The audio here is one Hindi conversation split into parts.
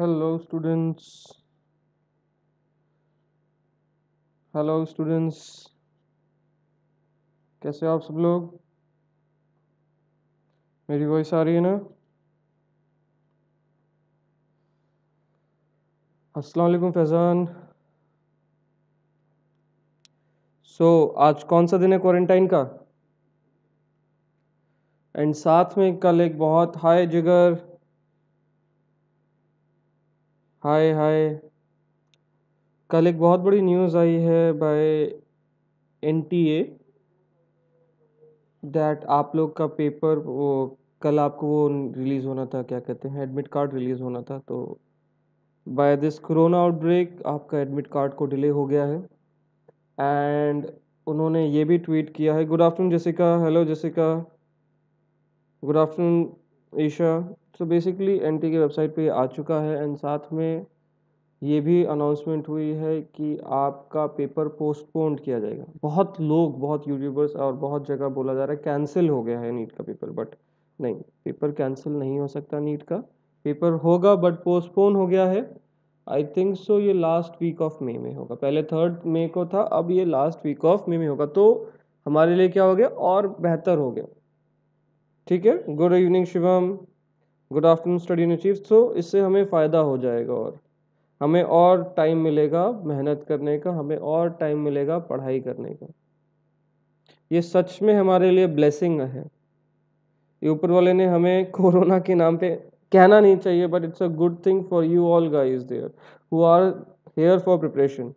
हेलो स्टूडेंट्स हेलो स्टूडेंट्स कैसे हो आप सब लोग मेरी वॉइस आ रही है ना अस्सलाम वालेकुम फैज़ान सो आज कौन सा दिन है क्वारंटाइन का एंड साथ में कल एक बहुत हाई जिगर हाय हाय कल एक बहुत बड़ी न्यूज़ आई है by N T A that आप लोग का पेपर वो कल आपको वो रिलीज़ होना था क्या कहते हैं एडमिट कार्ड रिलीज़ होना था तो बाय दिस कोरोना आउटब्रेक आपका एडमिट कार्ड को डिले हो गया है एंड उन्होंने ये भी ट्वीट किया है गुड आफ्टरनून जैसे का हेलो जैसे का गुड आफ्टरनून एशिया तो बेसिकली एन की वेबसाइट पे आ चुका है एंड साथ में ये भी अनाउंसमेंट हुई है कि आपका पेपर पोस्टपोन किया जाएगा बहुत लोग बहुत यूट्यूबर्स और बहुत जगह बोला जा रहा है कैंसिल हो गया है नीट का पेपर बट नहीं पेपर कैंसिल नहीं हो सकता नीट का पेपर होगा बट पोस्टपोन हो गया है आई थिंक सो ये लास्ट वीक ऑफ मे में होगा पहले थर्ड मे को था अब ये लास्ट वीक ऑफ मे में होगा तो हमारे लिए क्या हो गया और बेहतर हो गया ठीक है good evening Shivam good afternoon study इन अचीव सो इससे हमें फ़ायदा हो जाएगा और हमें और टाइम मिलेगा मेहनत करने का हमें और टाइम मिलेगा पढ़ाई करने का ये सच में हमारे लिए ब्लेसिंग है ये ऊपर वाले ने हमें कोरोना के नाम पे कहना नहीं चाहिए but it's a good thing for you all guys there who are here for preparation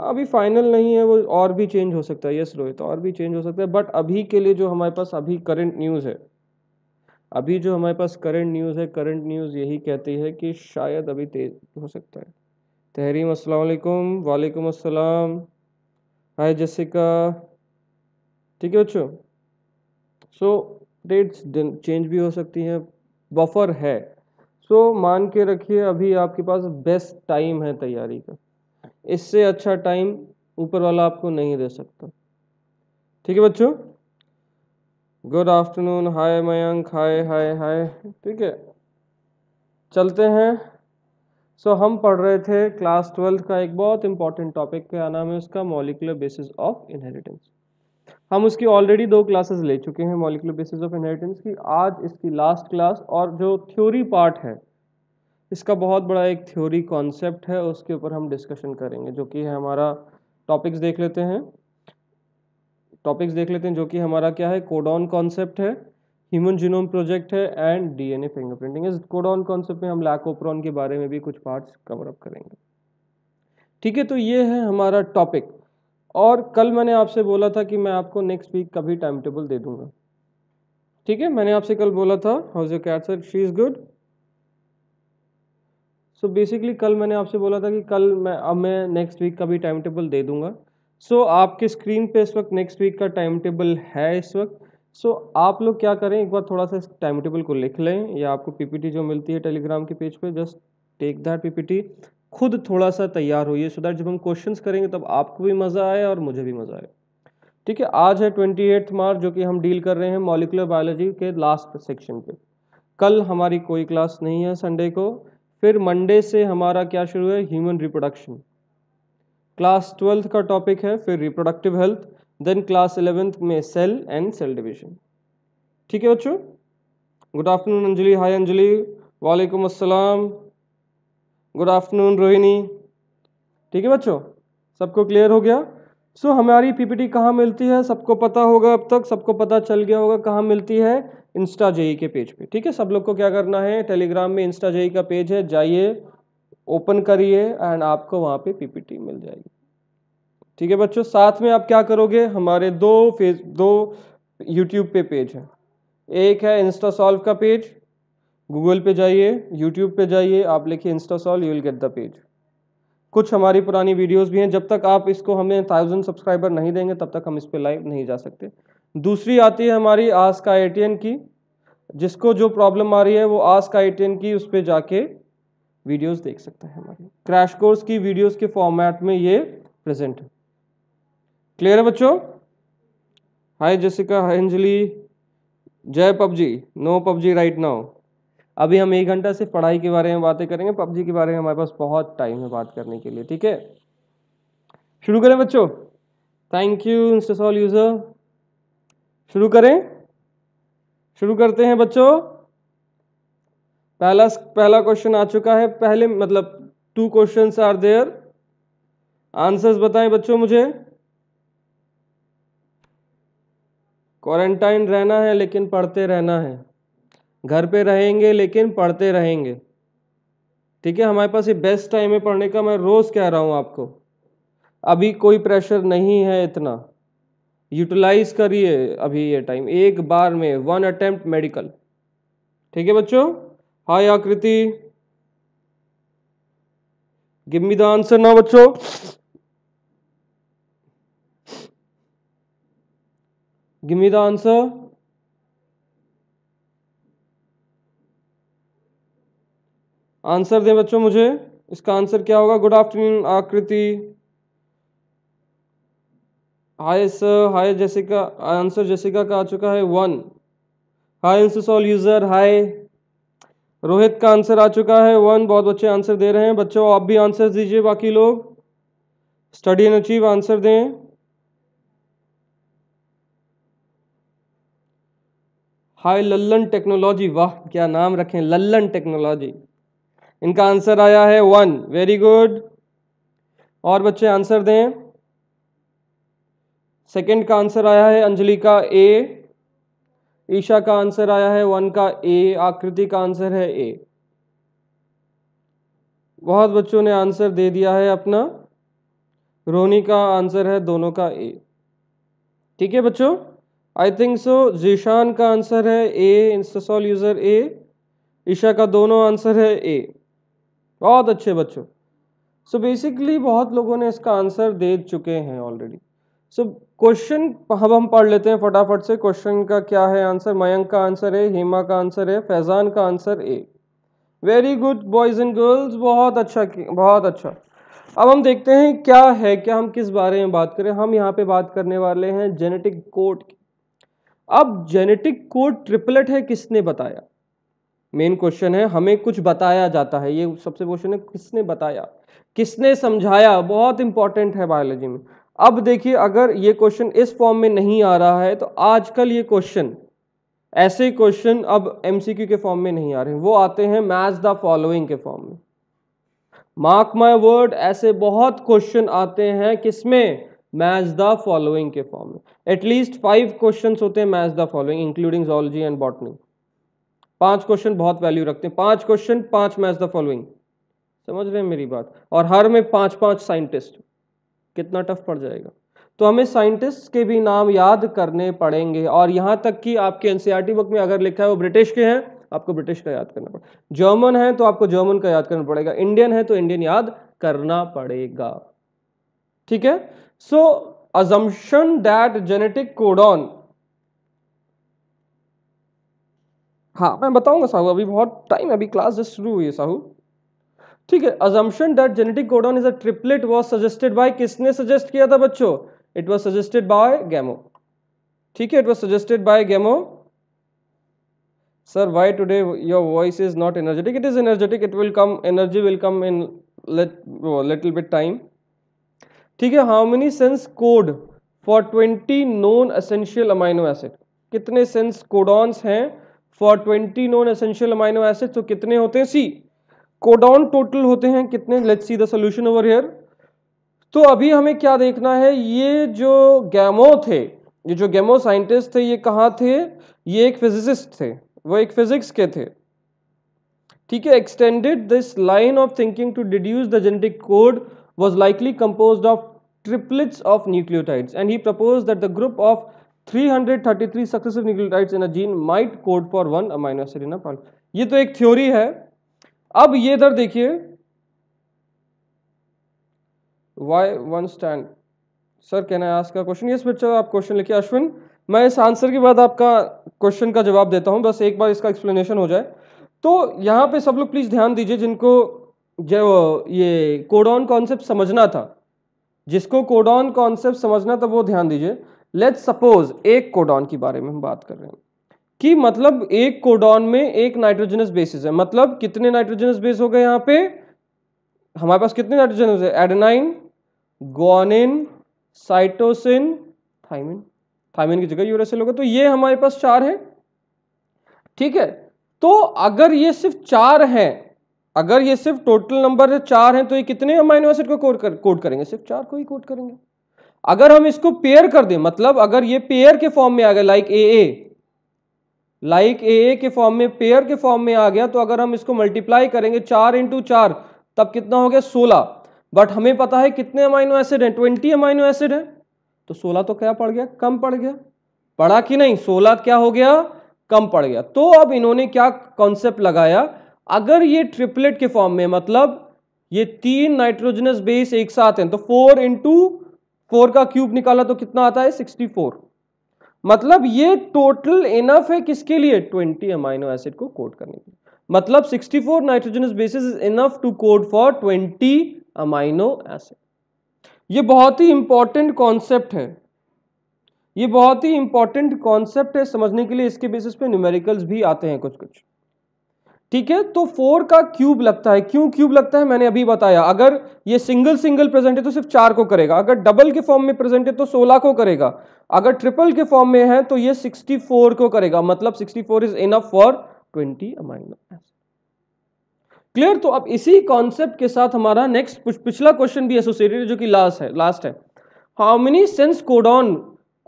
हाँ, अभी फाइनल नहीं है वो और भी चेंज हो सकता है यस रोहित और भी चेंज हो सकता है बट अभी के लिए जो हमारे पास अभी करंट न्यूज़ है अभी जो हमारे पास करंट न्यूज़ है करंट न्यूज़ यही कहती है कि शायद अभी तेज हो सकता है तहरीम असलकुम वालेकुम असलम हाय जसिका ठीक है बच्चों सो डेट्स चेंज भी हो सकती हैं बफर है सो so, मान के रखिए अभी आपके पास बेस्ट टाइम है तैयारी का इससे अच्छा टाइम ऊपर वाला आपको नहीं दे सकता ठीक है बच्चों good afternoon hi Mayank hi hi hi ठीक है चलते हैं सो so, हम पढ़ रहे थे क्लास ट्वेल्थ का एक बहुत इंपॉर्टेंट टॉपिक क्या नाम है उसका मॉलिकुलर बेसिस ऑफ इनहेरिटेंस हम उसकी ऑलरेडी दो क्लासेस ले चुके हैं मॉलिकुलर बेसिस ऑफ इनहेरिटेंस की आज इसकी लास्ट क्लास और जो थ्योरी पार्ट है इसका बहुत बड़ा एक थ्योरी कॉन्सेप्ट है उसके ऊपर हम डिस्कशन करेंगे जो कि है हमारा टॉपिक्स देख लेते हैं टॉपिक्स देख लेते हैं जो कि हमारा क्या है कोडॉन कॉन्सेप्ट है ह्यूमन जीनोम प्रोजेक्ट है एंड डीएनए फिंगरप्रिंटिंग इस कोडॉन कॉन्सेप्ट में हम लैकोप्रॉन के बारे में भी कुछ पार्ट्स कवर अप करेंगे ठीक है तो ये है हमारा टॉपिक और कल मैंने आपसे बोला था कि मैं आपको नेक्स्ट वीक का भी टाइम टेबल दे दूंगा ठीक है मैंने आपसे कल बोला था how's your cat sir she is good so basically कल मैंने आपसे बोला था कि कल मैं अब मैं नेक्स्ट वीक का भी टाइम टेबल दे दूंगा सो so, आपके स्क्रीन पे इस वक्त नेक्स्ट वीक का टाइम टेबल है इस वक्त सो so, आप लोग क्या करें एक बार थोड़ा सा इस टाइम टेबल को लिख लें या आपको पीपीटी जो मिलती है टेलीग्राम के पेज पे जस्ट टेक दैट पीपीटी खुद थोड़ा सा तैयार होइए सो दैट जब हम क्वेश्चन करेंगे तब आपको भी मज़ा आए और मुझे भी मज़ा आए ठीक है आज है ट्वेंटी मार्च जो कि हम डील कर रहे हैं मॉलिकुलर बायोलॉजी के लास्ट सेक्शन पे कल हमारी कोई क्लास नहीं है संडे को फिर मंडे से हमारा क्या शुरू है ह्यूमन रिप्रोडक्शन क्लास ट्वेल्थ का टॉपिक है फिर reproductive health then class eleventh में सेल एंड सेल डिवीजन ठीक है बच्चों good afternoon Anjali hi Anjali वालेकुम अस्सलाम गुड आफ्टरनून रोहिणी ठीक है बच्चों सबको क्लियर हो गया सो so, हमारी पीपीटी कहाँ मिलती है सबको पता होगा अब तक सबको पता चल गया होगा कहाँ मिलती है इंस्टा जेई के पेज पे ठीक है सब लोग को क्या करना है टेलीग्राम में इंस्टा जेई का पेज है जाइए ओपन करिए एंड आपको वहाँ पे पीपीटी मिल जाएगी ठीक है बच्चों साथ में आप क्या करोगे हमारे दो फेस दो यूट्यूब पे पेज हैं एक है इंस्टा सॉल्व का पेज गूगल पे जाइए यूट्यूब पे जाइए आप लिखिए Insta Solve you will get the page कुछ हमारी पुरानी वीडियोस भी हैं जब तक आप इसको हमें थाउजेंड सब्सक्राइबर नहीं देंगे तब तक हम इस पर लाइव नहीं जा सकते दूसरी आती है हमारी आज का एटीएन की जिसको जो प्रॉब्लम आ रही है वो आज का एटीएन की उस पर जाके वीडियोस देख सकता है हमारी क्रैश कोर्स की वीडियोस के फॉर्मेट में ये प्रेजेंट है क्लियर है बच्चों हाय जसिका हाय अंजलि जय PUBG no PUBG right now अभी हम एक घंटा सिर्फ पढ़ाई के बारे में बातें करेंगे पबजी के बारे में हमारे पास बहुत टाइम है बात करने के लिए ठीक है शुरू करें बच्चों थैंक यू इंस्टासॉल यूज़र शुरू करें शुरू करते हैं बच्चों पहला पहला क्वेश्चन आ चुका है पहले मतलब two question are there answers बताएं बच्चों मुझे क्वारंटाइन रहना है लेकिन पढ़ते रहना है घर पे रहेंगे लेकिन पढ़ते रहेंगे ठीक है हमारे पास ये बेस्ट टाइम है पढ़ने का मैं रोज़ कह रहा हूँ आपको अभी कोई प्रेशर नहीं है इतना यूटिलाइज करिए अभी ये टाइम एक बार में वन अटेम्प्ट मेडिकल ठीक है बच्चों हाय आकृति गिव मी द आंसर ना बच्चों give me the answer answer दें बच्चों मुझे इसका आंसर क्या होगा good afternoon Aakriti sir hi Jessica answer Jessica का आ चुका है वन हाय इंसोल यूज़र हाय रोहित का आंसर आ चुका है वन बहुत बच्चे आंसर दे रहे हैं बच्चों आप भी आंसर दीजिए बाकी लोग स्टडी एंड अचीव आंसर दें हाय लल्लन टेक्नोलॉजी वाह क्या नाम रखें लल्लन टेक्नोलॉजी इनका आंसर आया है वन वेरी गुड और बच्चे आंसर दें सेकंड का आंसर आया है अंजलि का ए ईशा का आंसर आया है वन का ए आकृति का आंसर है ए बहुत बच्चों ने आंसर दे दिया है अपना रोनी का आंसर है दोनों का ए ठीक है बच्चों आई थिंक सो जीशान का आंसर है ए इंस्टासॉल यूज़र ए ईशा का दोनों आंसर है ए बहुत अच्छे बच्चों सो so बेसिकली बहुत लोगों ने इसका आंसर दे चुके हैं ऑलरेडी सो so, क्वेश्चन हम हम पढ़ लेते हैं फटाफट से क्वेश्चन का क्या है आंसर मयंक का आंसर है हेमा का आंसर है फैजान का answer A very good boys and girls बहुत अच्छा बहुत अच्छा अब हम देखते हैं क्या है क्या हम किस बारे में बात करें हम यहाँ पे बात करने वाले हैं जेनेटिक कोड की अब जेनेटिक कोड ट्रिपलेट है किसने बताया मेन क्वेश्चन है हमें कुछ बताया जाता है ये सबसे क्वेश्चन है किसने बताया किसने समझाया बहुत इंपॉर्टेंट है बायोलॉजी में अब देखिए अगर ये क्वेश्चन इस फॉर्म में नहीं आ रहा है तो आजकल ये क्वेश्चन ऐसे क्वेश्चन अब एमसीक्यू के फॉर्म में नहीं आ रहे हैं वो आते हैं मैच द फॉलोइंग के फॉर्म में मार्क माय वर्ड ऐसे बहुत क्वेश्चन आते हैं किसमें मैच द फॉलोइंग के फॉर्म में एटलीस्ट फाइव क्वेश्चन होते हैं match the following including zoology and botany पांच क्वेश्चन बहुत वैल्यू रखते हैं पांच क्वेश्चन पांच मैच द फॉलोइंग समझ रहे हैं मेरी बात और हर में पांच पांच साइंटिस्ट कितना टफ पड़ जाएगा तो हमें साइंटिस्ट के भी नाम याद करने पड़ेंगे और यहाँ तक कि आपके एन बुक e में अगर लिखा है वो ब्रिटिश के हैं आपको ब्रिटिश का याद करना पड़ेगा जर्मन है तो आपको जर्मन का याद करना पड़ेगा इंडियन है तो इंडियन याद करना पड़ेगा ठीक है so assumption that genetic codon हाँ मैं बताऊंगा साहू अभी बहुत टाइम अभी क्लास जस्ट शुरू हुई है साहू ठीक है assumption that genetic codon is a triplet was suggested by किसने सजेस्ट किया था बच्चों it was suggested by Gamow ठीक है it was suggested by Gamow sir why today your voice is not energetic it is energetic it will come energy will come in little bit time ठीक है how many sense code for twenty non essential amino acid कितने सेंस कोडॉन्स हैं for twenty non essential amino acid तो कितने होते हैं सी कोडाउन टोटल होते हैं कितने let's see the solution over here तो अभी हमें क्या देखना है ये जो गैमो थे ये जो गैमो साइंटिस्ट थे ये कहाँ थे ये एक फिजिसिस्ट थे वो एक फिजिक्स के थे ठीक है extended this line of thinking to deduce the genetic code was likely compose of triplets of nucleotides and he propose that the group of 333 hundred thirty in a gene might code for one amino acid in a ये तो एक थ्योरी है अब ये इधर देखिए वाई वन स्टैंड सर कहना है आज का क्वेश्चन ये पिक्चर आप क्वेश्चन लिखिए अश्विन मैं इस आंसर के बाद आपका क्वेश्चन का जवाब देता हूँ बस एक बार इसका एक्सप्लेनेशन हो जाए तो यहाँ पे सब लोग प्लीज़ ध्यान दीजिए जिनको जो ये कोडॉन कॉन्सेप्ट समझना था जिसको कोडॉन कॉन्सेप्ट समझना था वो ध्यान दीजिए लेट्स सपोज एक कोडॉन के बारे में हम बात कर रहे हैं कि मतलब एक कोडॉन में एक नाइट्रोजनस बेसिस है मतलब कितने नाइट्रोजनस बेस हो गए यहाँ पे हमारे पास कितने नाइट्रोजन है adenine guanine cytosine thymine thymine की जगह यूरेसिल होगा तो ये हमारे पास चार है ठीक है तो अगर ये सिर्फ चार हैं अगर ये सिर्फ टोटल नंबर चार हैं तो ये कितने अमाइनो एसिड को कोड कर कोड करेंगे सिर्फ चार को ही कोड करेंगे अगर हम इसको पेयर कर दें मतलब अगर ये पेयर के फॉर्म में आ गए like a A like a ए के फॉर्म में पेयर के फॉर्म में आ गया तो अगर हम इसको मल्टीप्लाई करेंगे चार इंटू चार तब कितना हो गया सोलह बट हमें पता है कितने अमाइनो एसिड हैं ट्वेंटी अमाइनो एसिड हैं तो सोलह तो क्या पड़ गया कम पड़ गया पड़ा कि नहीं सोलह क्या हो गया कम पड़ गया तो अब इन्होंने क्या कॉन्सेप्ट लगाया अगर ये ट्रिपलेट के फॉर्म में मतलब ये तीन नाइट्रोजनस बेस एक साथ हैं तो फोर इंटू फोर का क्यूब निकाला तो कितना आता है सिक्सटी फोर मतलब ये टोटल इनफ है किसके लिए 20 अमाइनो एसिड को कोड करने के लिए मतलब 64 nitrogenous bases is enough to code for 20 amino acid ये बहुत ही इंपॉर्टेंट कॉन्सेप्ट है ये बहुत ही इंपॉर्टेंट कॉन्सेप्ट है समझने के लिए इसके बेसिस पे न्यूमेरिकल्स भी आते हैं कुछ कुछ ठीक है तो फोर का क्यूब लगता है क्यों क्यूब लगता है मैंने अभी बताया अगर ये सिंगल सिंगल प्रेजेंट है तो सिर्फ चार को करेगा अगर डबल के फॉर्म में प्रेजेंट है तो सोलह को करेगा अगर ट्रिपल के फॉर्म में है तो ये सिक्सटी फोर को करेगा मतलब sixty four is enough for twenty amino clear तो अब इसी कॉन्सेप्ट के साथ हमारा नेक्स्ट पिछला क्वेश्चन भी एसोसिएटेड जो कि लास्ट है लास्ट है how many sense codon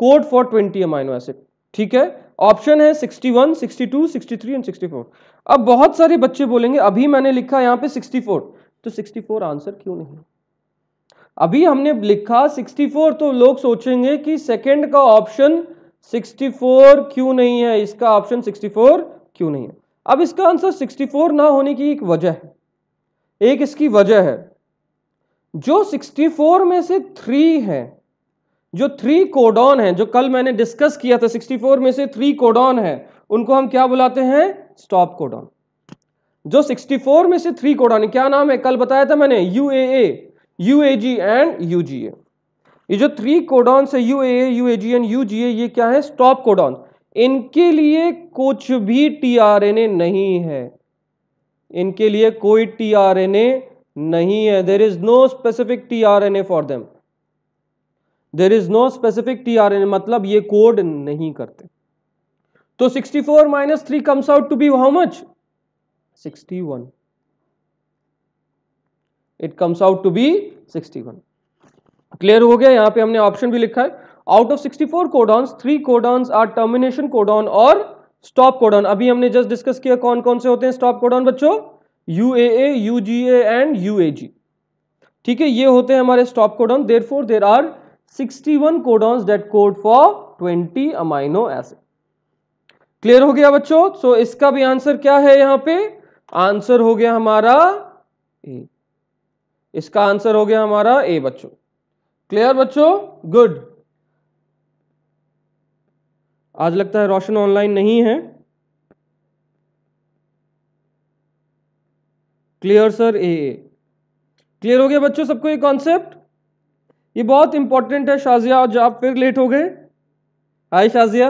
code for twenty amino acid ठीक है ऑप्शन है 61, 62, 63 एंड 64। अब बहुत सारे बच्चे बोलेंगे अभी मैंने लिखा यहाँ पे 64, तो 64 आंसर क्यों नहीं अभी हमने लिखा 64 तो लोग सोचेंगे कि सेकंड का ऑप्शन 64 क्यों नहीं है इसका ऑप्शन 64 क्यों नहीं है अब इसका आंसर 64 ना होने की एक वजह है एक इसकी वजह है जो सिक्सटी में से थ्री है जो थ्री कोडॉन है जो कल मैंने डिस्कस किया था 64 में से थ्री कोडॉन है उनको हम क्या बुलाते हैं स्टॉप कोडॉन जो 64 में से थ्री कोडॉन क्या नाम है कल बताया था मैंने U A A U A G and U G A ये जो थ्री कोडॉन से U A U A G and U G A ये क्या है स्टॉप कोडॉन इनके लिए कुछ भी टीआरएनए नहीं है इनके लिए कोई टीआरएनए नहीं है there is no specific tRNA for them there is no specific T R N मतलब ये कोड नहीं करते तो 64 four minus three comes out to be how much 61 it comes out to be one clear हो गया यहां पे हमने ऑप्शन भी लिखा है out of 64 four codons three codons are termination codon और स्टॉप कोडॉन अभी हमने जस्ट डिस्कस किया कौन कौन से होते हैं स्टॉप कोडॉन बच्चों U A A U G A and U A G ठीक है ये होते हैं हमारे stop codon there four there are 61 codons that code for 20 amino acid clear हो गया बच्चों सो so, इसका भी आंसर क्या है यहां पे आंसर हो गया हमारा ए इसका आंसर हो गया हमारा ए बच्चों क्लियर बच्चों गुड आज लगता है रोशन ऑनलाइन नहीं है क्लियर सर ए क्लियर हो गया बच्चों सबको ये कॉन्सेप्ट ये बहुत इंपॉर्टेंट है शाजिया आज आप फिर लेट हो गए हाय शाजिया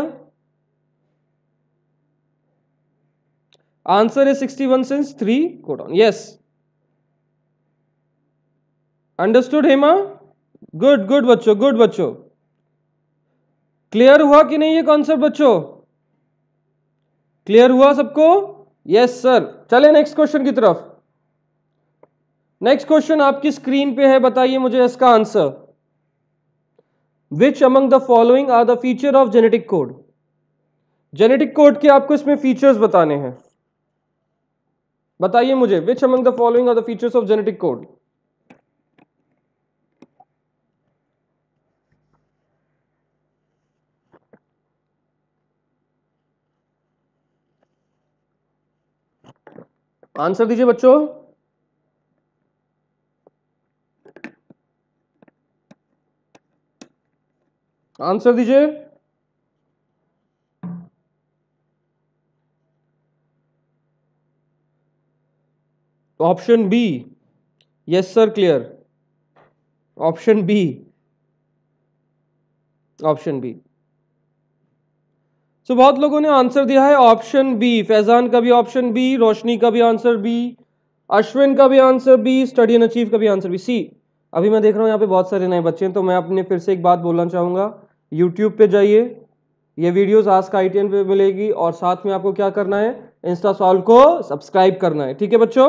आंसर है sixty one sense three codon yes understood Hema good good बच्चों गुड बच्चों क्लियर हुआ कि नहीं ये कॉन्सेप्ट बच्चों क्लियर हुआ सबको यस सर चले नेक्स्ट क्वेश्चन की तरफ नेक्स्ट क्वेश्चन आपकी स्क्रीन पे है बताइए मुझे इसका answer which among the following are the feature of genetic code genetic code के आपको इसमें फीचर्स बताने हैं बताइए मुझे which among the following are the features of genetic code answer दीजिए बच्चों आंसर दीजिए option B yes sir clear option B option B so बहुत लोगों ने आंसर दिया है ऑप्शन बी फैजान का भी ऑप्शन बी रोशनी का भी आंसर बी अश्विन का भी answer B study and achieve का भी आंसर बी सी अभी मैं देख रहा हूं यहाँ पे बहुत सारे नए बच्चे हैं तो मैं अपने फिर से एक बात बोलना चाहूंगा यूट्यूब पे जाइए ये वीडियोस आज का आई पे मिलेगी और साथ में आपको क्या करना है इंस्टा सॉल्व को सब्सक्राइब करना है ठीक है बच्चों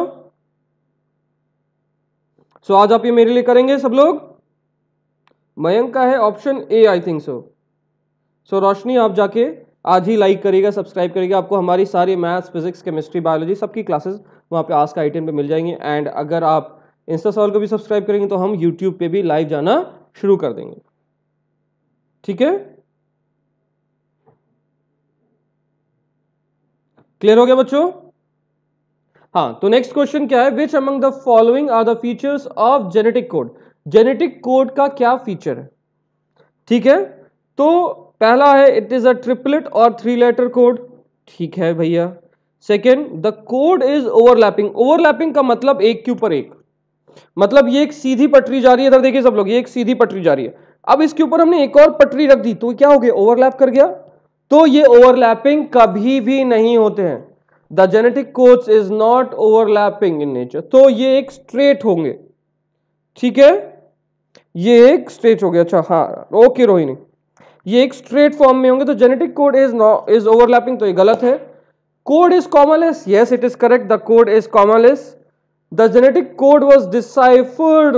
सो आज आप ये मेरे लिए करेंगे सब लोग मयंक का है ऑप्शन ए आई थिंक सो सो रोशनी आप जाके आज ही लाइक करेगा सब्सक्राइब करेगा आपको हमारी सारी मैथ्स फिजिक्स केमिस्ट्री बायोलॉजी सबकी क्लासेस वहाँ पे आज का आइटम पे मिल जाएंगी एंड अगर आप इंस्टा सॉल्व को भी सब्सक्राइब करेंगे तो हम यूट्यूब पे भी लाइव जाना शुरू कर देंगे ठीक है क्लियर हो गया बच्चों हाँ तो नेक्स्ट क्वेश्चन क्या है which among the following are the features of genetic code genetic code का क्या फीचर है ठीक है तो पहला है इट इज अ ट्रिपलेट और थ्री लेटर कोड ठीक है भैया second the code is overlapping overlapping का मतलब एक के ऊपर एक मतलब ये एक सीधी पटरी जा रही है इधर देखिए सब लोग ये एक सीधी पटरी जा रही है अब इसके ऊपर हमने एक और पटरी रख दी तो क्या हो गया ओवरलैप कर गया तो ये ओवरलैपिंग कभी भी नहीं होते हैं the genetic code is not overlapping in nature तो ये एक स्ट्रेट होंगे ठीक है ये एक स्ट्रेट हो गया अच्छा हाँ ओके रोहिणी ये एक स्ट्रेट फॉर्म में होंगे तो genetic code is is overlapping तो ये गलत है code is commaless yes it is correct the code is commaless the genetic code was deciphered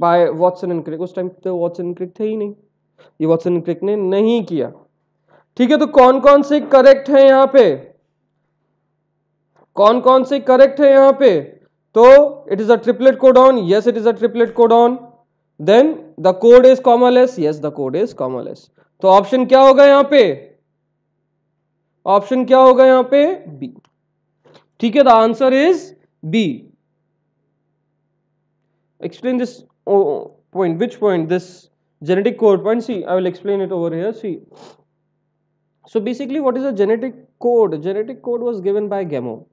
by Watson and Crick उस टाइम तो वॉटसन एंड क्रिक थे ही नहीं ये वॉटसन एंड क्रिक ने नहीं किया ठीक है तो कौन कौन से करेक्ट है यहाँ पे कौन कौन से करेक्ट है यहां पे तो it is a triplet codon yes it is a triplet codon then the code is commaless yes the code is commaless तो ऑप्शन क्या होगा यहां पे ऑप्शन क्या होगा यहाँ पे बी ठीक है the answer is B explain this oh, point, which point? This genetic code point. See, I will explain it over here. See, so basically, what is a genetic code? genetic code was given by Gamo.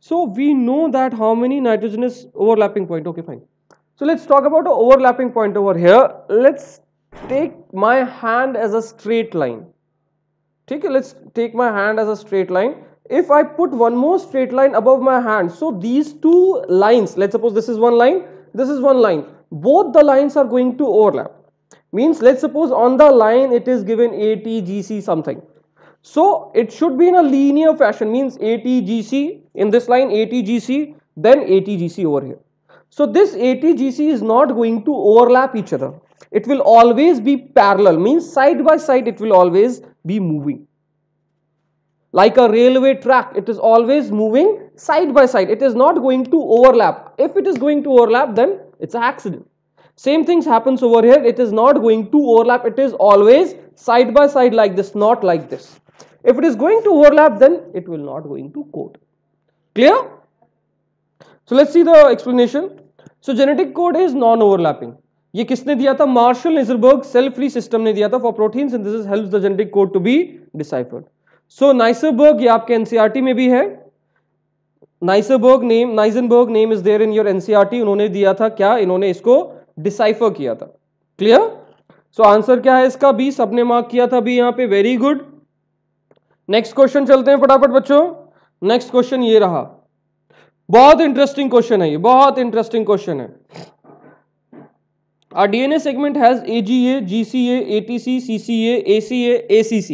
So we know that how many nitrogenous overlapping point. Okay, fine. So let's talk about an overlapping point over here. Let's take my hand as a straight line. Okay, let's take my hand as a straight line. If I put one more straight line above my hand, so these two lines, let's suppose this is one line, this is one line both the lines are going to overlap means let's suppose on the line it is given AT GC something so it should be in a linear fashion means AT GC in this line AT GC then AT GC over here so this AT GC is not going to overlap each other it will always be parallel means side by side it will always be moving like a railway track it is always moving side by side it is not going to overlap if it is going to overlap then It's an accident. Same things happens over here. It is not going to overlap. It is always side by side like this, not like this. If it is going to overlap, then it will not going to code. Clear? So let's see the explanation. So genetic code is non-overlapping. ye kisne diya tha marshall Nirenberg cell free system ne diya tha for protein synthesis helps the genetic code to be deciphered so Nirenberg ye aapke ncrt mein bhi hai Nirenberg name Nirenberg name is there in your NCERT उन्होंने दिया था क्या इन्होंने इसको डिसाइफर किया था क्लियर सो आंसर क्या है इसका बी सबने मार्क किया था बी यहां पे वेरी गुड नेक्स्ट क्वेश्चन चलते हैं फटाफट बच्चों नेक्स्ट क्वेश्चन ये रहा बहुत इंटरेस्टिंग क्वेश्चन है ये बहुत इंटरेस्टिंग क्वेश्चन है our dna segment has aga gca atc cca aca acc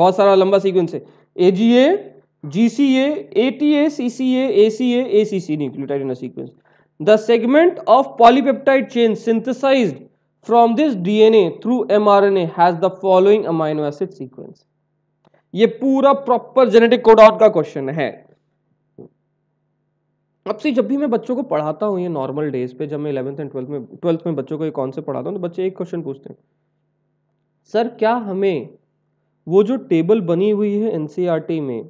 बहुत सारा लंबा सीक्वेंस है A G A G C A A T A C C A A C A A C C nucleotide in sequence the segment of polypeptide chain synthesize from this DNA through mRNA has the following amino acid sequence ये पूरा प्रॉपर जेनेटिक कोडाउट का क्वेश्चन है अब से जब भी मैं बच्चों को पढ़ाता हूँ ये नॉर्मल डेज पे जब मैं इलेवंथ एंड ट्वेल्थ में ट्वेल्थ में बच्चों को ये कौन से पढ़ाता हूँ तो बच्चे एक क्वेश्चन पूछते हैं सर क्या हमें वो जो टेबल बनी हुई है एनसीआर e में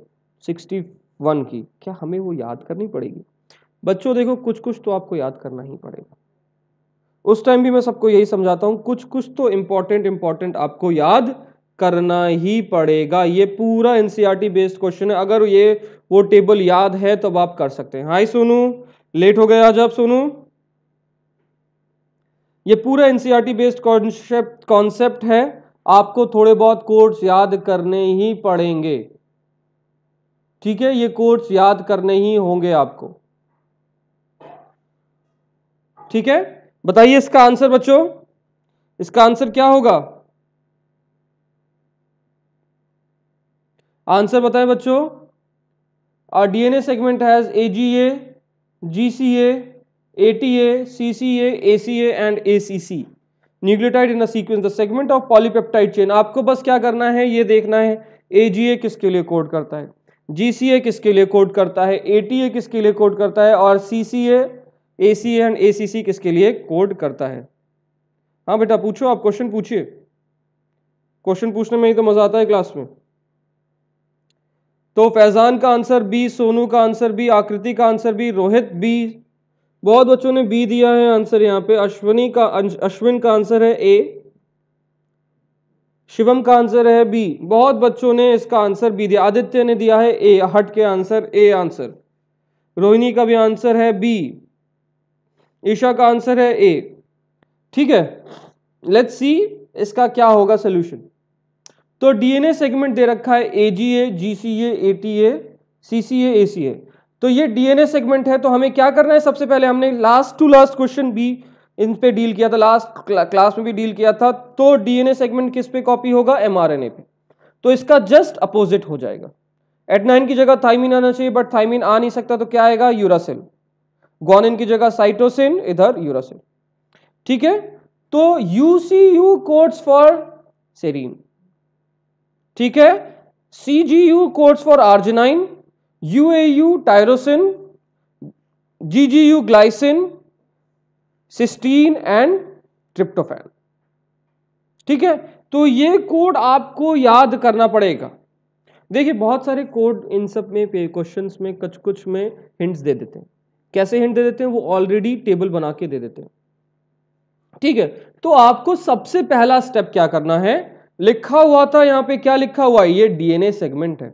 सिक्सटी वन की क्या हमें वो याद करनी पड़ेगी बच्चों देखो कुछ कुछ तो आपको याद करना ही पड़ेगा उस टाइम भी मैं सबको यही समझाता हूँ कुछ कुछ तो इम्पोर्टेंट इम्पोर्टेंट आपको याद करना ही पड़ेगा ये पूरा एनसीईआरटी बेस्ड क्वेश्चन है अगर ये वो टेबल याद है तब आप कर सकते हैं हाई सोनू लेट हो गया आज आप सोनू ये पूरा एनसीईआरटी बेस्ड कॉन्सेप्ट कॉन्सेप्ट है आपको थोड़े बहुत कोर्स याद करने ही पड़ेंगे ठीक है ये कोर्ट्स याद करने ही होंगे आपको ठीक है बताइए इसका आंसर बच्चों इसका आंसर क्या होगा आंसर बताएं बच्चों DNA segment has A G A G C A A T A C C A A C A and A C C nucleotide in sequence the segment of polypeptide chain आपको बस क्या करना है ये देखना है ए जी ए किसके लिए कोड करता है जी सी ए किसके लिए कोड करता है ए टी ए किसके लिए कोड करता है और सी C A C and A C सी किसके लिए कोड करता है हाँ बेटा पूछो आप क्वेश्चन पूछिए क्वेश्चन पूछने में ही तो मज़ा आता है क्लास में तो फैज़ान का आंसर बी सोनू का आंसर बी आकृति का आंसर बी रोहित बी बहुत बच्चों ने बी दिया है आंसर यहाँ पे अश्वनी का अश्विन का आंसर है ए शिवम का आंसर है बी बहुत बच्चों ने इसका आंसर बी दिया आदित्य ने दिया है ए हट के आंसर ए आंसर रोहिणी का भी आंसर है बी ईशा का आंसर है ए ठीक है लेट्स सी इसका क्या होगा सोल्यूशन तो डीएनए सेगमेंट दे रखा है ए G A G C A A T A C C A A C ए तो ये डीएनए सेगमेंट है तो हमें क्या करना है सबसे पहले हमने last to last question B इन पे डील किया था लास्ट क्लास में भी डील किया था तो डीएनए सेगमेंट किस पे कॉपी होगा एमआरएनए पे तो इसका जस्ट अपोजिट हो जाएगा एट नाइन की जगह थाइमिन आना चाहिए बट थाइमिन आ नहीं सकता तो क्या आएगा यूरासिल ग्वानिन की जगह साइटोसिन इधर यूरासिल ठीक है तो यूसीयू कोड्स फॉर सेरीन ठीक है C G U codes for arginine U tyrosine G G U glycine cysteine and tryptophan ठीक है तो ये कोड आपको याद करना पड़ेगा देखिए बहुत सारे कोड इन सब में क्वेश्चन में कुछ कुछ में हिंट्स दे देते हैं कैसे हिंट दे देते हैं वो ऑलरेडी टेबल बना के दे देते हैं ठीक है तो आपको सबसे पहला स्टेप क्या करना है लिखा हुआ था यहां पे क्या लिखा हुआ है ये डीएनए सेगमेंट है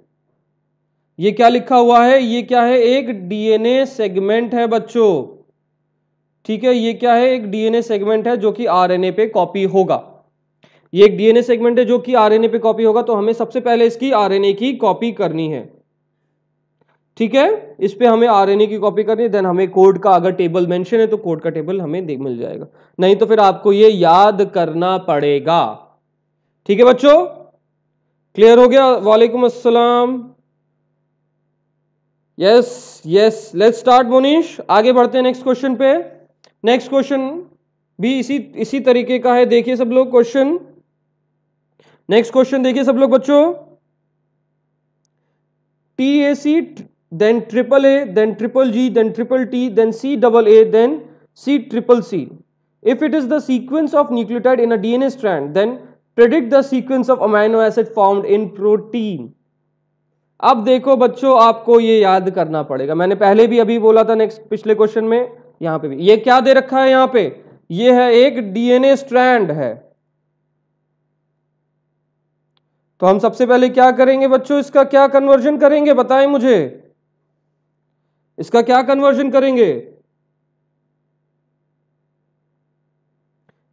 ये क्या लिखा हुआ है ये क्या है एक डीएनए सेगमेंट है बच्चों ठीक है ये क्या है एक डीएनए सेगमेंट है जो कि आरएनए पे कॉपी होगा ये एक डीएनए सेगमेंट है जो कि आरएनए पे कॉपी होगा तो हमें सबसे पहले इसकी आरएनए की कॉपी करनी है ठीक है इस पर हमें आरएनए की कॉपी करनी है देन हमें कोड का अगर टेबल मेंशन है तो कोड का टेबल हमें मिल जाएगा नहीं तो फिर आपको ये याद करना पड़ेगा ठीक है बच्चों क्लियर हो गया वालेकुम असलम yes yes let's start Monish आगे बढ़ते हैं नेक्स्ट क्वेश्चन पे नेक्स्ट क्वेश्चन भी इसी इसी तरीके का है देखिए सब लोग क्वेश्चन नेक्स्ट क्वेश्चन देखिए सब लोग बच्चों T A C then triple A then triple G then triple T then C double A then C triple C if it is the sequence of nucleotide in a DNA strand then predict the sequence of amino acid formed in protein अब देखो बच्चों आपको ये याद करना पड़ेगा मैंने पहले भी अभी बोला था नेक्स्ट पिछले क्वेश्चन में यहां पे भी ये क्या दे रखा है यहां पे ये है एक डीएनए स्ट्रैंड है तो हम सबसे पहले क्या करेंगे बच्चों इसका क्या कन्वर्जन करेंगे बताएं मुझे इसका क्या कन्वर्जन करेंगे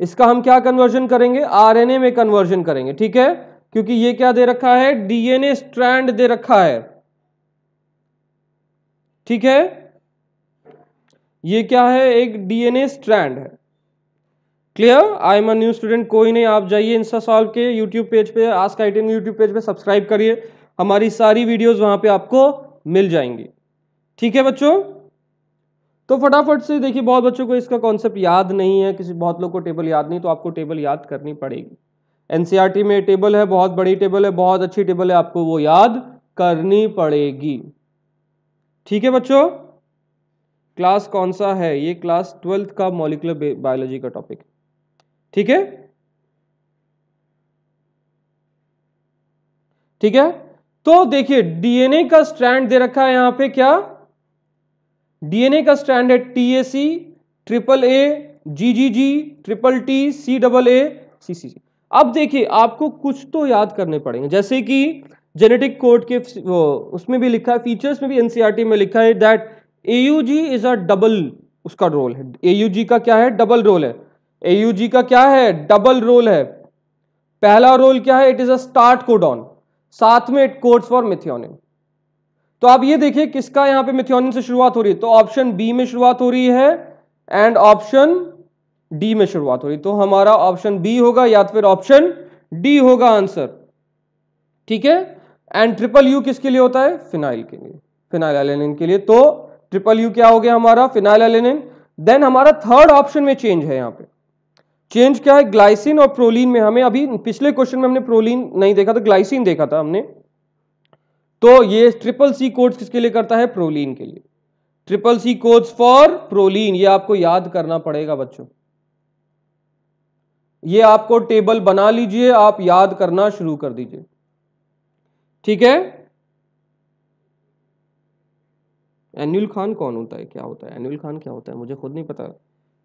इसका हम क्या कन्वर्जन करेंगे आरएनए में कन्वर्जन करेंगे ठीक है क्योंकि ये क्या दे रखा है डीएनए स्ट्रैंड दे रखा है ठीक है ये क्या है एक डीएनए स्ट्रैंड है clear I am a new student कोई नहीं आप जाइए इंस्टा सॉल्व के यूट्यूब पेज पे आस्क आई टेन यूट्यूब पेज पे सब्सक्राइब करिए हमारी सारी वीडियोस वहां पे आपको मिल जाएंगी ठीक है बच्चों तो फटाफट से देखिए बहुत बच्चों को इसका कॉन्सेप्ट याद नहीं है किसी बहुत लोग को टेबल याद नहीं तो आपको टेबल याद करनी पड़ेगी एनसीआरटी e में टेबल है बहुत बड़ी टेबल है बहुत अच्छी टेबल है आपको वो याद करनी पड़ेगी ठीक है बच्चों क्लास कौन सा है ये क्लास ट्वेल्थ का मॉलिकुलर बायोलॉजी का टॉपिक ठीक है ठीक है तो देखिए डीएनए का स्ट्रैंड दे रखा है यहां पे क्या डीएनए का स्ट्रैंड है TAC triple A GGG triple T C double A C C अब देखिए आपको कुछ तो याद करने पड़ेंगे जैसे कि जेनेटिक कोड के वो उसमें भी लिखा है फीचर्स में भी एनसीआरटी e में लिखा है that AUG is a double उसका रोल है AUG का क्या है डबल रोल है AUG का क्या है डबल रोल है पहला रोल क्या है it is a start codon साथ में इट कोड्स फॉर मिथियोनिन तो आप ये देखिए किसका यहां पे मिथियोनिन से शुरुआत हो रही है तो ऑप्शन बी में शुरुआत हो रही है एंड ऑप्शन डी में शुरुआत हो रही है तो हमारा ऑप्शन बी होगा या फिर ऑप्शन डी होगा आंसर ठीक है एंड ट्रिपल यू किसके लिए होता है फिनाइल के लिए फिनाइल एलेनिन के लिए तो ट्रिपल यू क्या हो गया हमारा फिनाइल एलेनिन देन हमारा थर्ड ऑप्शन में चेंज है यहाँ पे चेंज क्या है ग्लाइसिन और प्रोलिन में हमें अभी पिछले क्वेश्चन में हमने प्रोलिन नहीं देखा था तो ग्लाइसिन देखा था हमने तो ये ट्रिपल सी कोड्स किसके लिए करता है प्रोलिन के लिए triple C codes for proline ये आपको याद करना पड़ेगा बच्चों ये आपको टेबल बना लीजिए आप याद करना शुरू कर दीजिए ठीक है एनुअल खान कौन होता है क्या होता है एनुअल खान क्या होता है मुझे खुद नहीं पता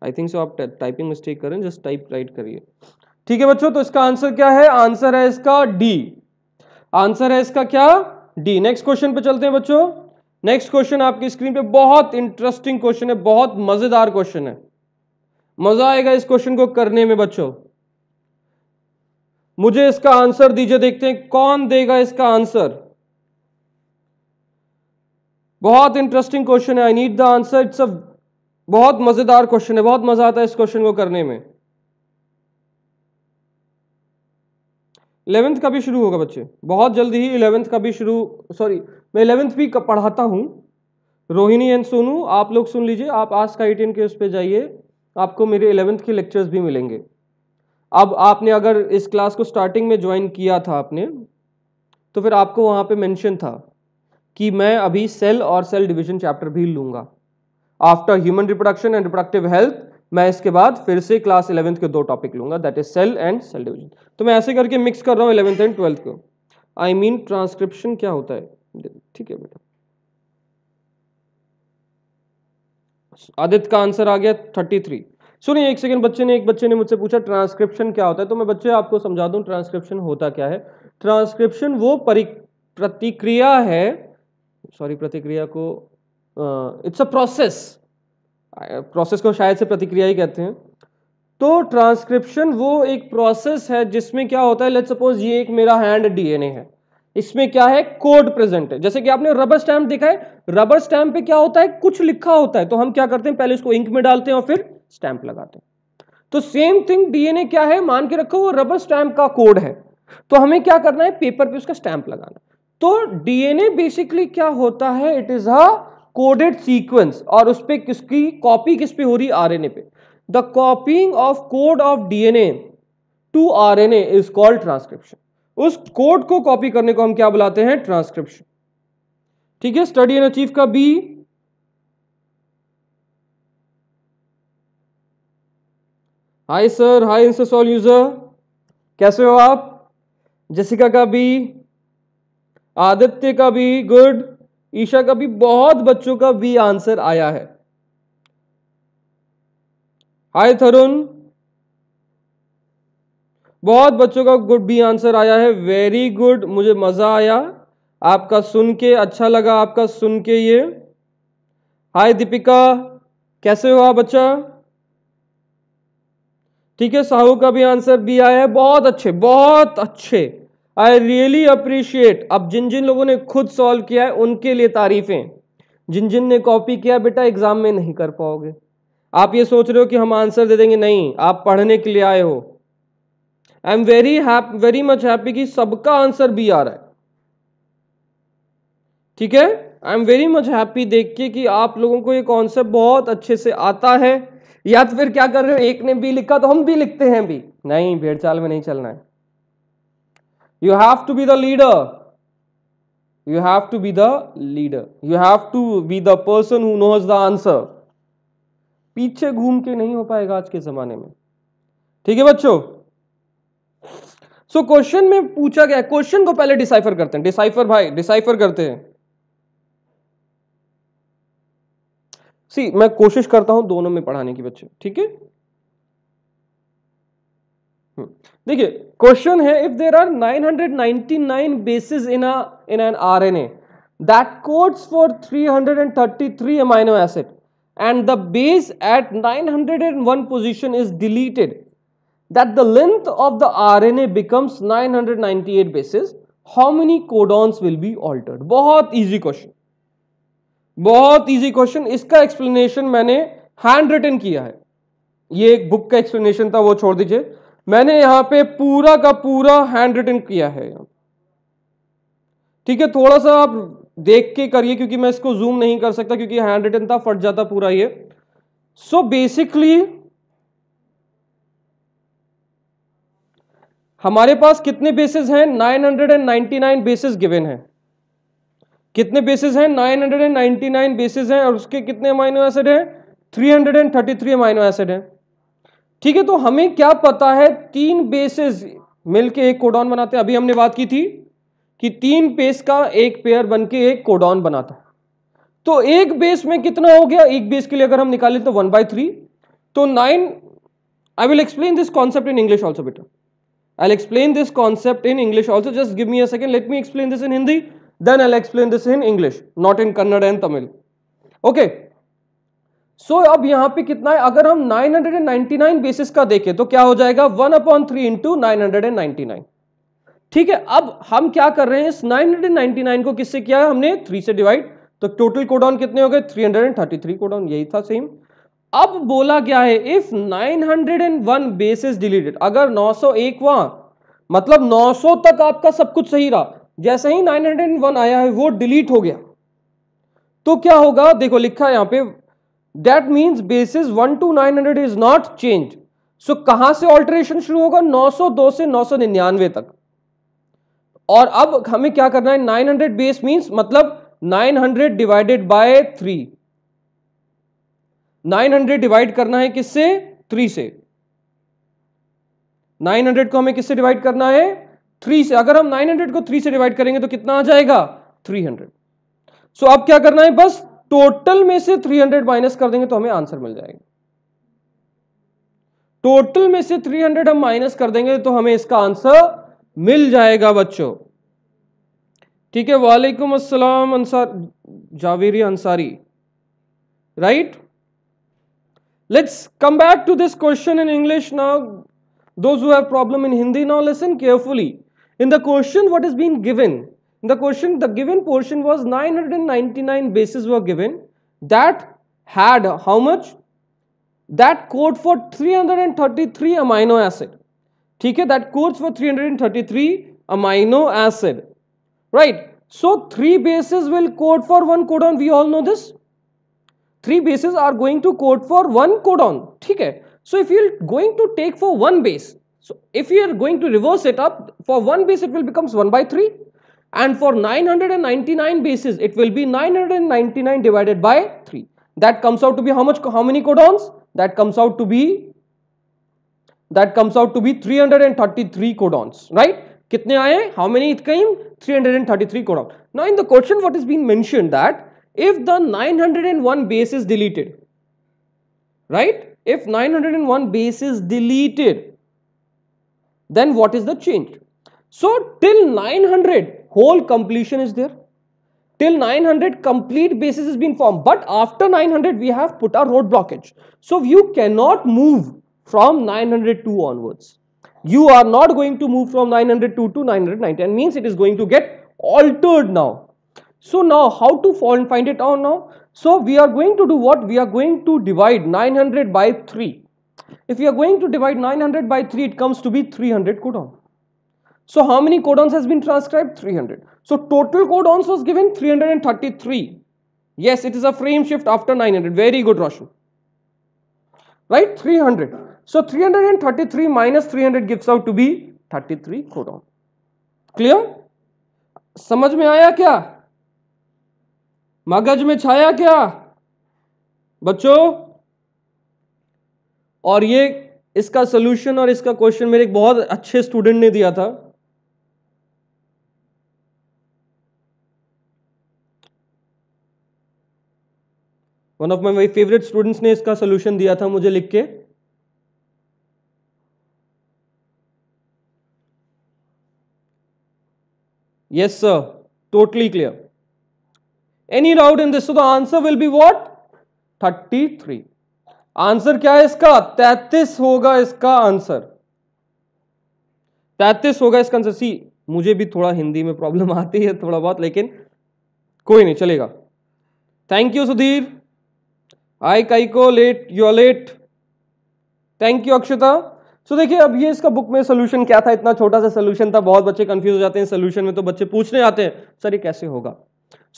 आई थिंक सो आप टाइपिंग मिस्टेक करें जस्ट टाइप राइट करिए ठीक है बच्चों तो इसका आंसर क्या है आंसर है इसका डी आंसर है इसका क्या डी नेक्स्ट क्वेश्चन पे चलते हैं बच्चों नेक्स्ट क्वेश्चन आपकी स्क्रीन पे बहुत इंटरेस्टिंग क्वेश्चन है बहुत मजेदार क्वेश्चन है मजा आएगा इस क्वेश्चन को करने में बच्चों मुझे इसका आंसर दीजिए देखते हैं कौन देगा इसका आंसर बहुत इंटरेस्टिंग क्वेश्चन है I need the answer it's a बहुत मज़ेदार क्वेश्चन है बहुत मज़ा आता है इस क्वेश्चन को करने में इलेवेंथ का भी शुरू होगा बच्चे बहुत जल्दी ही इलेवेंथ का भी शुरू सॉरी मैं इलेवेंथ भी पढ़ाता हूँ रोहिणी एंड सोनू आप लोग सुन लीजिए आप आज का एटीन के उस पर जाइए आपको मेरे इलेवेंथ के लेक्चर्स भी मिलेंगे अब आपने अगर इस क्लास को स्टार्टिंग में ज्वाइन किया था आपने तो फिर आपको वहाँ पे मेंशन था कि मैं अभी सेल और सेल डिवीजन चैप्टर भी लूंगा after human reproduction and reproductive health मैं इसके बाद फिर से क्लास इलेवेंथ के दो टॉपिक लूंगा that is cell and cell division तो मैं ऐसे करके मिक्स कर रहा हूँ इलेवंथ एंड ट्वेल्थ को आई मीन ट्रांसक्रिप्शन क्या होता है ठीक है बेटा आदित्य का आंसर आ गया थर्टी थ्री सुनिए एक सेकंड बच्चे ने एक बच्चे ने मुझसे पूछा ट्रांसक्रिप्शन क्या होता है तो मैं बच्चे आपको समझा दूं ट्रांसक्रिप्शन होता क्या है ट्रांसक्रिप्शन वो प्रतिक्रिया है सॉरी प्रतिक्रिया को इट्स अ प्रोसेस प्रोसेस को शायद से प्रतिक्रिया ही कहते हैं तो ट्रांसक्रिप्शन वो एक प्रोसेस है जिसमें क्या होता है लेट्स सपोज ये एक मेरा हैंड डीएनए है इसमें क्या है कोड प्रेजेंट है जैसे कि आपने रबर स्टैम्प देखा है रबर स्टैम्प पे क्या होता है कुछ लिखा होता है तो हम क्या करते हैं पहले इसको इंक में डालते हैं और फिर स्टैंप लगाते हैं तो सेम थिंग डीएनए क्या है मान के रखो वो रबर स्टैम्प का कोड है तो हमें क्या करना है पेपर पे उसका स्टैंप लगाना तो डीएनए बेसिकली क्या होता है it is a coded sequence और उस पर किसकी कॉपी किस पे हो रही आर एन ए पे the copying of code of DNA to R A is called transcription उस कोड को कॉपी करने को हम क्या बुलाते हैं ट्रांसक्रिप्शन ठीक है स्टडी एंड अचीव का B hi sir hi insta user कैसे हो आप जसिका का बी आदित्य का भी गुड ईशा का भी बहुत बच्चों का बी आंसर आया है हाय थरुण बहुत बच्चों का गुड बी आंसर आया है वेरी गुड मुझे मज़ा आया आपका सुन के अच्छा लगा आपका सुन के ये हाय दीपिका कैसे हो आप बच्चा ठीक है साहू का भी आंसर बी आया है बहुत अच्छे बहुत अच्छे आई रियली अप्रिशिएट अब जिन जिन लोगों ने खुद सॉल्व किया है उनके लिए तारीफें जिन जिन ने कॉपी किया बेटा एग्जाम में नहीं कर पाओगे आप ये सोच रहे हो कि हम आंसर दे देंगे नहीं आप पढ़ने के लिए आए हो I am very hap very much happy कि सबका आंसर बी आ रहा है ठीक है I am very much happy देख के कि आप लोगों को ये कॉन्सेप्ट बहुत अच्छे से आता है या तो फिर क्या कर रहे हो एक ने बी लिखा तो हम भी लिखते हैं भी नहीं भेड़चाल में नहीं चलना है you have to be the leader you have to be the leader you have to be the person who knows the answer पीछे घूम के नहीं हो पाएगा आज के जमाने में ठीक है बच्चों सो so, क्वेश्चन में पूछा गया क्वेश्चन को पहले डिसाइफर करते हैं डिसाइफर भाई डिसाइफर करते हैं सी मैं कोशिश करता हूं दोनों में पढ़ाने की बच्चे ठीक है देखिए क्वेश्चन है if there are 999 bases in a in an RNA that codes for 333 amino acid and the base at 901 position is deleted that the length of the RNA becomes 998 bases how many codons will be altered बहुत इजी क्वेश्चन बहुत इजी क्वेश्चन इसका एक्सप्लेनेशन मैंने हैंड रिटन किया है ये एक बुक का एक्सप्लेनेशन था वो छोड़ दीजिए मैंने यहां पे पूरा का पूरा हैंड रिटन किया है ठीक है थोड़ा सा आप देख के करिए क्योंकि मैं इसको जूम नहीं कर सकता क्योंकि हैंड रिटन था फट जाता पूरा ये सो बेसिकली हमारे पास कितने बेसिस हैं 999 बेसिस गिवन है कितने बेसिस हैं 999 बेसिस हैं और उसके कितने अमाइनो एसिड हैं 333 अमाइनो एसिड हैं ठीक है तो हमें क्या पता है तीन बेसेस मिलके एक कोडॉन बनाते हैं अभी हमने बात की थी कि तीन बेस का एक पेयर बनके एक कोडॉन बनाता है तो एक बेस में कितना हो गया एक बेस के लिए अगर हम निकालें तो वन बाई थ्री तो nine I will explain this concept in English also better I explain this concept in English also just give me a second let me explain this in Hindi then I explain this in English not in Kannada and Tamil okay Okay. So so, अब यहाँ पे कितना है अगर हम 999 बेसिस का देखें तो क्या हो जाएगा one upon three into nine ठीक है अब हम क्या कर रहे हैं इस 999 को किससे किया है हमने थ्री से डिवाइड तो टोटल कोडाउन कितने हो गए 333 कोडाउन यही था सेम अब बोला गया है इफ 901 बेसिस डिलीटेड अगर 901 वहां मतलब 900 तक आपका सब कुछ सही रहा जैसे ही 901 आया है वो डिलीट हो गया तो क्या होगा देखो लिखा है यहां पे that means bases one two nine hundred is not change so कहां से ऑल्ट्रेशन शुरू होगा 902 से नौ सौ निन्यानवे तक और अब हमें क्या करना है 900 बेस मींस मतलब 900 डिवाइडेड बाय थ्री 900 डिवाइड करना है किससे थ्री से 900 को हमें किससे डिवाइड करना है थ्री से अगर हम 900 को थ्री से डिवाइड करेंगे तो कितना आ जाएगा 300 सो so, अब क्या करना है बस टोटल में से 300 माइनस कर देंगे तो हमें आंसर मिल जाएगा टोटल में से 300 हम माइनस कर देंगे तो हमें इसका आंसर मिल जाएगा बच्चों ठीक है वालेकुम असलम Ansar Javeri Ansari right let's come back to this question in English now those who have problem in Hindi now listen carefully in the question what is been given the question, the given portion was 999 bases were given that had how much? That code for 333 amino acid. Okay, that codes for 333 amino acid. Right. So three bases will code for one codon. We all know this. Three bases are going to code for one codon. Okay. So if you're going to take for one base, so if you're going to reverse it up, for one base it will becomes 1 by 3 and for 999 bases it will be 999 divided by 3 that comes out to be how much how many codons that comes out to be that comes out to be 333 codons right kitne aaye how many it came 333 codons. now in the question what has been mentioned that if the 901 base is deleted right if 901 base is deleted then what is the change so till 900 whole completion is there till 900 complete basis has been formed but after 900 we have put a road blockage so you cannot move from 902 onwards you are not going to move from 902 to 990 and means it is going to get altered now so now how to find it out now so we are going to do what we are going to divide 900 by 3 if we are going to divide 900 by 3 it comes to be 300 codon So how many codons has been transcribed? 300. So total codons was given 333. Yes, it is a frame shift after 900. Very good, Roshan. Right? 300. So 333 minus 300 gives out to be 33 codon. Clear? Samaj mein aya kya? Magaj mein छाया kya? Bacho? Aur ye, इसका सोल्यूशन और इसका क्वेश्चन मेरे एक बहुत अच्छे स्टूडेंट ने दिया था one of my favourite students ने इसका सोल्यूशन दिया था मुझे लिख के yes sir totally clear any doubt in this the answer will be be 33 answer क्या है इसका 33 होगा इसका आंसर 33 होगा इसका आंसर सी मुझे भी थोड़ा हिंदी में प्रॉब्लम आती है थोड़ा बहुत लेकिन कोई नहीं चलेगा thank you Sudhir I Kaiko late you are late thank you Akshata so देखिए अब ये इसका बुक में सोल्यूशन क्या था इतना छोटा सा सोल्यूशन था बहुत बच्चे कंफ्यूज हो जाते हैं सोल्यूशन में तो बच्चे पूछने आते हैं सर ये कैसे होगा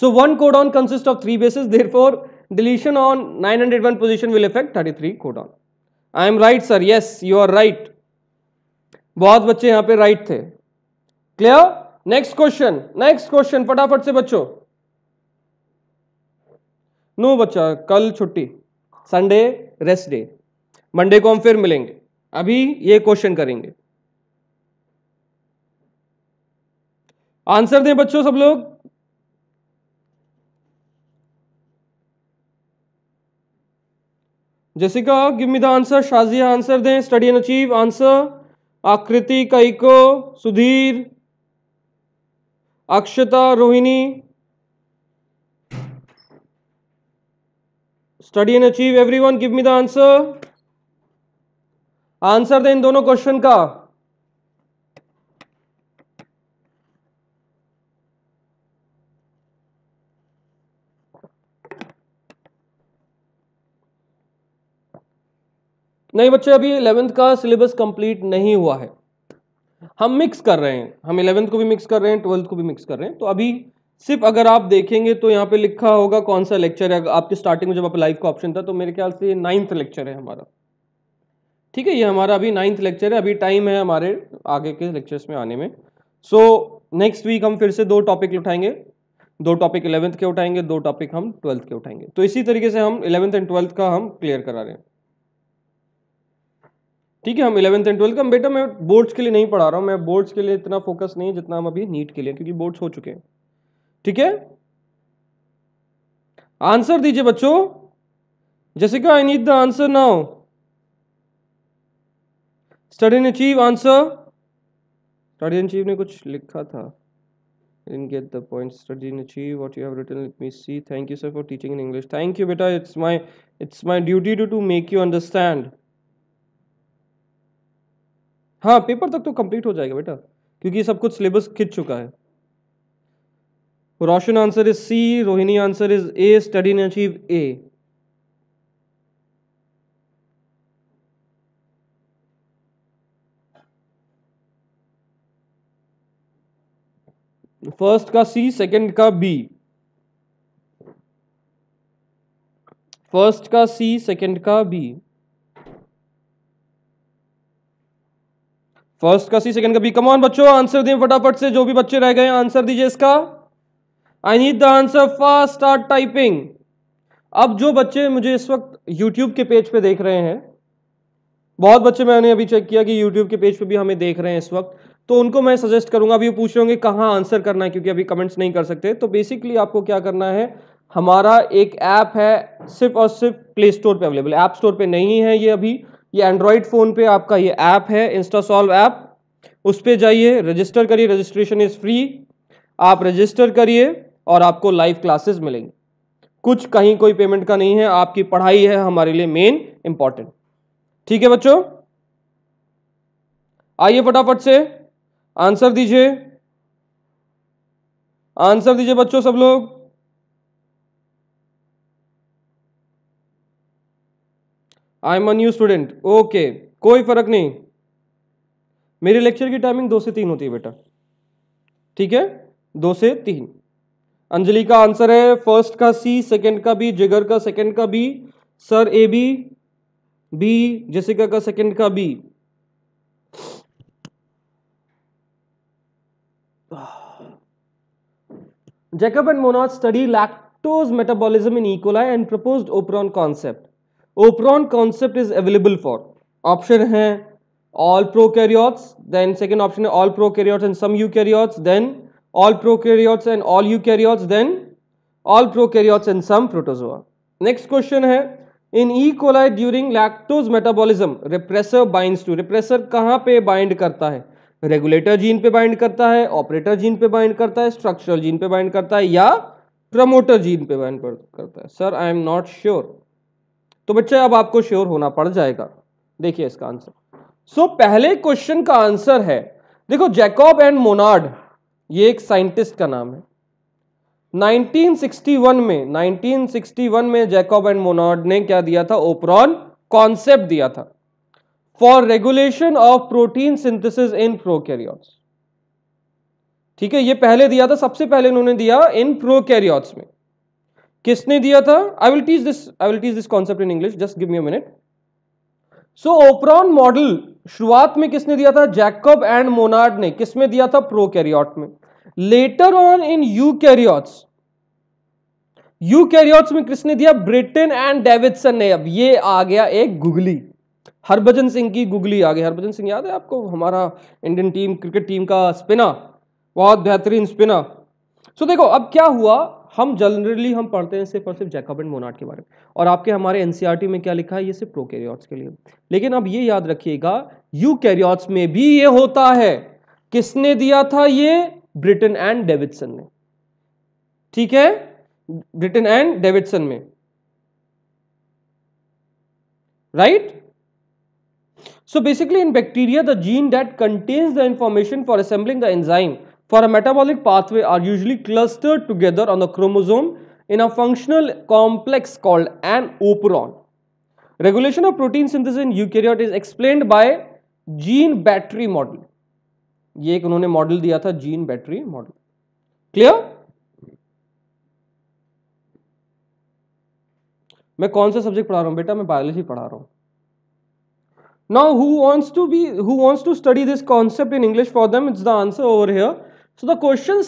so one codon consist of three bases there four deletion on nine hundred one position will effect three codon I am right sir yes you are right बहुत बच्चे यहां पे राइट थे clear next question next question फटाफट से बच्चों नो बच्चा कल छुट्टी संडे रेस्ट डे मंडे को हम फिर मिलेंगे अभी ये क्वेश्चन करेंगे आंसर दें बच्चों सब लोग Jessica give me the answer Shazia answer दें study and achieve answer Akriti Kaiko Sudhir Akshata Rohini study and achieve everyone give me the answer answer दें इन दोनों क्वेश्चन का नहीं बच्चे अभी इलेवेंथ का सिलेबस कंप्लीट नहीं हुआ है हम मिक्स कर रहे हैं हम इलेवेंथ को भी मिक्स कर रहे हैं ट्वेल्थ को भी मिक्स कर रहे हैं तो अभी सिर्फ अगर आप देखेंगे तो यहाँ पे लिखा होगा कौन सा लेक्चर है आपके स्टार्टिंग में जब आप लाइव का ऑप्शन था तो मेरे ख्याल से ये नाइन्थ लेक्चर है हमारा ठीक है ये हमारा अभी नाइन्थ लेक्चर है अभी टाइम है हमारे आगे के लेक्चर्स में आने में सो नेक्स्ट वीक हम फिर से दो टॉपिक उठाएंगे दो टॉपिक इलेवंथ के उठाएंगे दो टॉपिक हम ट्वेल्थ के उठाएंगे तो इसी तरीके से हम इलेवंथ एंड ट्वेल्थ का हम क्लियर करा रहे हैं ठीक है हम इलेवंथ एंड ट्वेल्थ का बेटा मैं बोर्ड्स के लिए नहीं पढ़ा रहा हूँ मैं बोर्ड्स के लिए इतना फोकस नहीं जितना हम अभी नीट के लिए क्योंकि बोर्ड्स हो चुके हैं ठीक है आंसर दीजिए बच्चों जैसे कि I need the answer now study in achieve answer study achieve ने कुछ लिखा था in get the point study in achieve what you have written let me see thank you sir for teaching in English thank you बेटा it's my it's my duty to to make you understand हाँ पेपर तक तो कंप्लीट हो जाएगा बेटा क्योंकि सब कुछ सिलेबस खिंच चुका है Roshan answer is C Rohini answer is A study ने अचीव ए फर्स्ट का सी सेकंड का बी फर्स्ट का सी सेकंड का बी फर्स्ट का सी सेकंड का बी कमान बच्चों आंसर दें फटाफट से जो भी बच्चे रह गए आंसर दीजिए इसका I need the answer fast start typing अब जो बच्चे मुझे इस वक्त यूट्यूब के पेज पे देख रहे हैं बहुत बच्चे मैंने अभी चेक किया कि यूट्यूब के पेज पे भी हमें देख रहे हैं इस वक्त तो उनको मैं सजेस्ट करूंगा अभी पूछ रहे होंगे कहाँ आंसर करना है क्योंकि अभी कमेंट्स नहीं कर सकते तो बेसिकली आपको क्या करना है हमारा एक ऐप है सिर्फ और सिर्फ प्ले स्टोर पे अवेलेबल ऐप स्टोर पे नहीं है ये अभी ये एंड्रॉयड फ़ोन पे आपका ये ऐप है इंस्टा सॉल्व ऐप उस पर जाइए रजिस्टर करिए रजिस्ट्रेशन इज़ फ्री आप रजिस्टर करिए और आपको लाइव क्लासेस मिलेंगी कुछ कहीं कोई पेमेंट का नहीं है आपकी पढ़ाई है हमारे लिए मेन इंपॉर्टेंट ठीक है बच्चों आइए फटाफट से आंसर दीजिए आंसर दीजिए बच्चों सब लोग I am a new student okay कोई फर्क नहीं मेरे लेक्चर की टाइमिंग दो से तीन होती है बेटा ठीक है दो से तीन अंजलि का आंसर है फर्स्ट का सी सेकंड का बी जिगर का सेकंड का B sir A B B Jessica का सेकंड का B Jacob and Monod study lactose metabolism in E coli and propose operon concept operon concept is available for option है all prokaryotes then second option है all prokaryotes and some eukaryotes then all prokaryotes and all eukaryotes then all prokaryotes and some protozoa. Next question hai in E. coli during lactose metabolism repressor binds to repressor kahan pe bind karta hai regulator gene pe bind karta hai operator gene pe bind karta hai structural gene pe bind karta hai ya promoter gene pe bind karta hai sir i am not sure to बच्चे ab aapko sure hona pad jayega dekhiye iska answer so, pehle question ka answer hai देखो जैकॉब एंड मोनार्ड ये एक साइंटिस्ट का नाम है 1961 में 1961 में जैकॉब एंड मोनार्ड ने क्या दिया था ओपरॉन कॉन्सेप्ट दिया था for regulation of protein synthesis in prokaryotes ठीक है ये पहले दिया था सबसे पहले इन्होंने दिया इन प्रोकैरियोट्स में किसने दिया था I will teach this I will teach this concept in English just give me a minute so operon model शुरुआत में किसने दिया था जैकब एंड मोनार्ड ने किसमें दिया था प्रोकैरियोट में later on in you you eukaryotes में किसने दिया ब्रिटेन एंड डेविडसन ने अब ये आ गया एक गुगली हरभजन सिंह की गुगली आ गई हरभजन सिंह याद है आपको हमारा इंडियन टीम क्रिकेट टीम का स्पिनर बहुत बेहतरीन स्पिनर सो देखो अब क्या हुआ हम जनरली हम पढ़ते हैं सिर्फ और सिर्फ जैकब एंड मोनाट के बारे में और आपके हमारे एनसीईआरटी e में क्या लिखा है ये सिर्फ प्रोकैरियोट्स के लिए लेकिन अब ये याद रखिएगा यूकैरियोट्स में भी ये होता है किसने दिया था ये ब्रिटेन and Davidson. ने ठीक है ब्रिटेन एंड डेविडसन में right so basically in bacteria the gene that contains the information for assembling the enzyme for a metabolic pathway are usually clustered together on the chromosome in a functional complex called an operon regulation of protein synthesis in eukaryote is explained by gene battery model ये एक उन्होंने मॉडल दिया था जीन बैटरी मॉडल क्लियर मैं कौन सा सब्जेक्ट पढ़ा रहा हूं बेटा मैं बायोलॉजी पढ़ा रहा हूं now who wants to be who wants to study this concept in English for them it's the answer over here so the question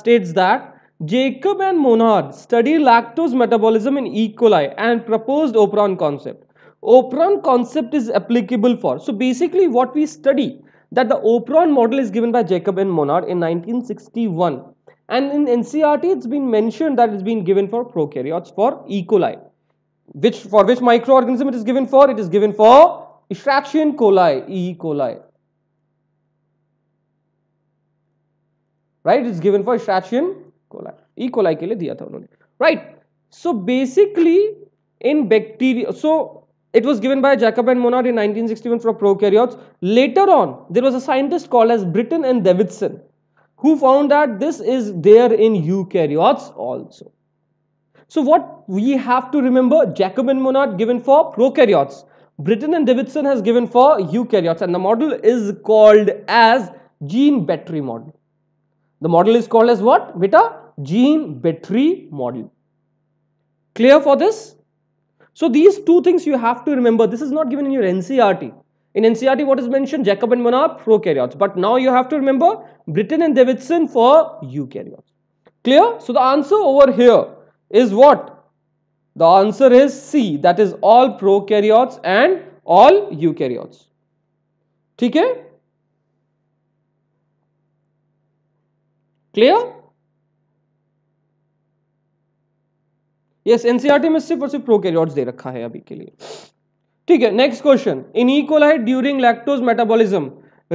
states that Jacob and Monod study lactose metabolism in E coli and propose operon concept operon concept is applicable for so basically what we study that the Operon model is given by Jacob and Monard in 1961. And in NCRT, it's been mentioned that it's been given for prokaryotes for E. coli. Which, for which microorganism it is given for? It is given for Escherichia coli, E. coli. Right? It's given for Escherichia coli. E. coli के लिए दिया था उन्होंने. Right? So basically, in bacteria, so it was given by Jacob and Monod in 1961 for prokaryotes. Later on, there was a scientist called as Britton and Davidson who found that this is there in eukaryotes also. So what we have to remember, Jacob and Monod given for prokaryotes. Britton and Davidson has given for eukaryotes and the model is called as gene battery model. The model is called as what? Beta gene battery model. Clear for this? So these two things you have to remember. This is not given in your NCRT. In NCRT, what is mentioned? Jacob and Monod, prokaryotes. But now you have to remember Britain and Davidson for eukaryotes. Clear? So the answer over here is what? The answer is C. That is all prokaryotes and all eukaryotes. Okay? Clear? Yes NCERT e में सिर्फ और सिर्फ प्रोकैरियोट्स दे रखा है अभी के लिए ठीक है next question in E coli during lactose metabolism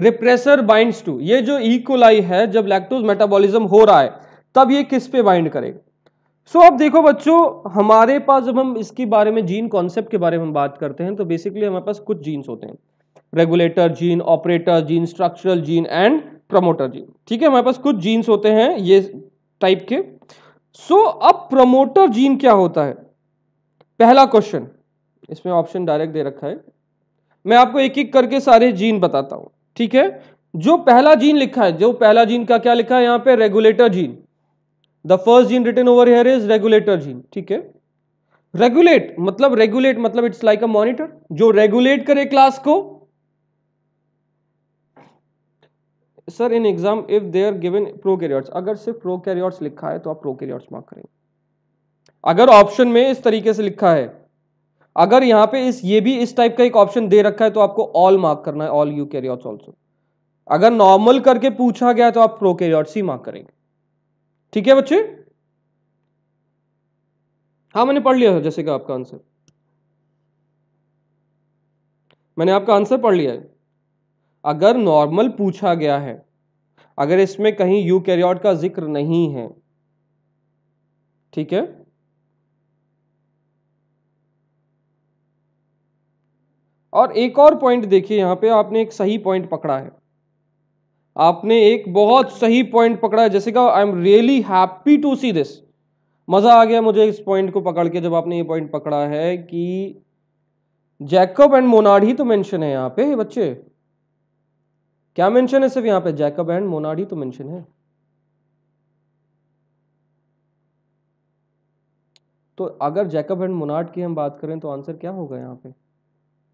repressor binds to ये जो ईकोलाई e. है जब लैक्टोज मेटाबॉलिज्म हो रहा है तब ये किस पे बाइंड करेगा सो so, अब देखो बच्चों हमारे पास जब हम इसके बारे में जीन कॉन्सेप्ट के बारे में हम बात करते हैं तो बेसिकली हमारे पास कुछ जीन्स होते हैं regulator gene operator gene structural gene and promoter gene ठीक है हमारे पास कुछ जीन्स होते हैं ये टाइप के सो so, अब प्रमोटर जीन क्या होता है पहला क्वेश्चन इसमें ऑप्शन डायरेक्ट दे रखा है मैं आपको एक एक करके सारे जीन बताता हूं ठीक है जो पहला जीन लिखा है जो पहला जीन का क्या लिखा है यहां पे regulator gene the first gene written over here is regulator gene ठीक है रेगुलेट मतलब रेगुलेट मतलब इट्स लाइक अ मॉनिटर जो रेगुलेट करे क्लास को sir in exam if they are given prokaryotes अगर सिर्फ प्रोकैरियोट्स लिखा है तो आप प्रोकैरियोट्स मार्क करेंगे अगर ऑप्शन में इस तरीके से लिखा है अगर यहां पे इस ये भी इस टाइप का एक ऑप्शन दे रखा है तो आपको ऑल मार्क करना है ऑल यू कैरियॉट्स ऑल्सो अगर नॉर्मल करके पूछा गया तो आप प्रोकैरियोट्स ही मार्क करेंगे ठीक है बच्चे हाँ मैंने पढ़ लिया है जैसे कि आपका आंसर मैंने आपका आंसर पढ़ लिया है अगर नॉर्मल पूछा गया है अगर इसमें कहीं यूकैरियोट का जिक्र नहीं है ठीक है और एक और पॉइंट देखिए यहां पे आपने एक सही पॉइंट पकड़ा है आपने एक बहुत सही पॉइंट पकड़ा है जैसे कहा I am really happy to see this मज़ा आ गया मुझे इस पॉइंट को पकड़ के जब आपने ये पॉइंट पकड़ा है कि जैकब एंड मोनाड ही तो मेंशन है यहां पे बच्चे क्या मेंशन है सिर्फ यहाँ पे जैकब एंड मोनाडी तो मेंशन है तो अगर जैकब एंड मोनाड की हम बात करें तो आंसर क्या होगा यहाँ पे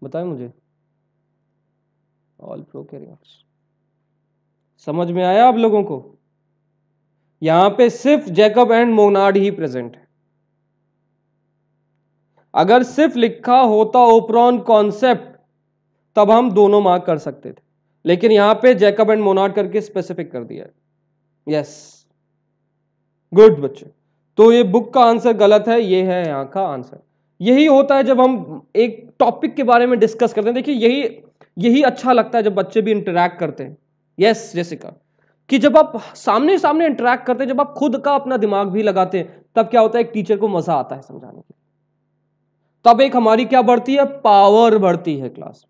बताए मुझे ऑल प्रोकैरियोट्स समझ में आया आप लोगों को यहां पे सिर्फ जैकब एंड मोनाड ही प्रेजेंट है अगर सिर्फ लिखा होता ओपरॉन कॉन्सेप्ट तब हम दोनों मार्क कर सकते थे लेकिन यहां पे जैकब एंड मोनार्ड करके स्पेसिफिक कर दिया है यस गुड बच्चे तो ये बुक का आंसर गलत है ये है यहाँ का आंसर यही होता है जब हम एक टॉपिक के बारे में डिस्कस करते हैं देखिए यही यही अच्छा लगता है जब बच्चे भी इंटरेक्ट करते हैं यस जैसिका कि जब आप सामने सामने इंटरेक्ट करते हैं जब आप खुद का अपना दिमाग भी लगाते हैं तब क्या होता है एक टीचर को मजा आता है समझाने में तब एक हमारी क्या बढ़ती है पावर बढ़ती है क्लास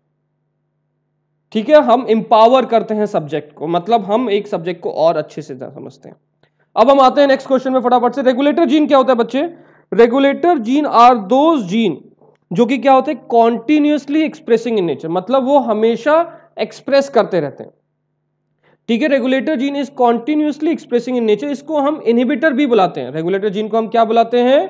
ठीक है हम इम्पावर करते हैं सब्जेक्ट को मतलब हम एक सब्जेक्ट को और अच्छे से समझते हैं अब हम आते हैं नेक्स्ट क्वेश्चन में फटाफट से रेगुलेटर जीन क्या होता है बच्चे रेगुलेटर जीन आर दो जीन जो कि क्या होते हैं कॉन्टिन्यूसली एक्सप्रेसिंग इन नेचर मतलब वो हमेशा एक्सप्रेस करते रहते हैं ठीक है regulator gene is continuously expressing in nature इसको हम इनहिबिटर भी बुलाते हैं रेगुलेटर जीन को हम क्या बुलाते हैं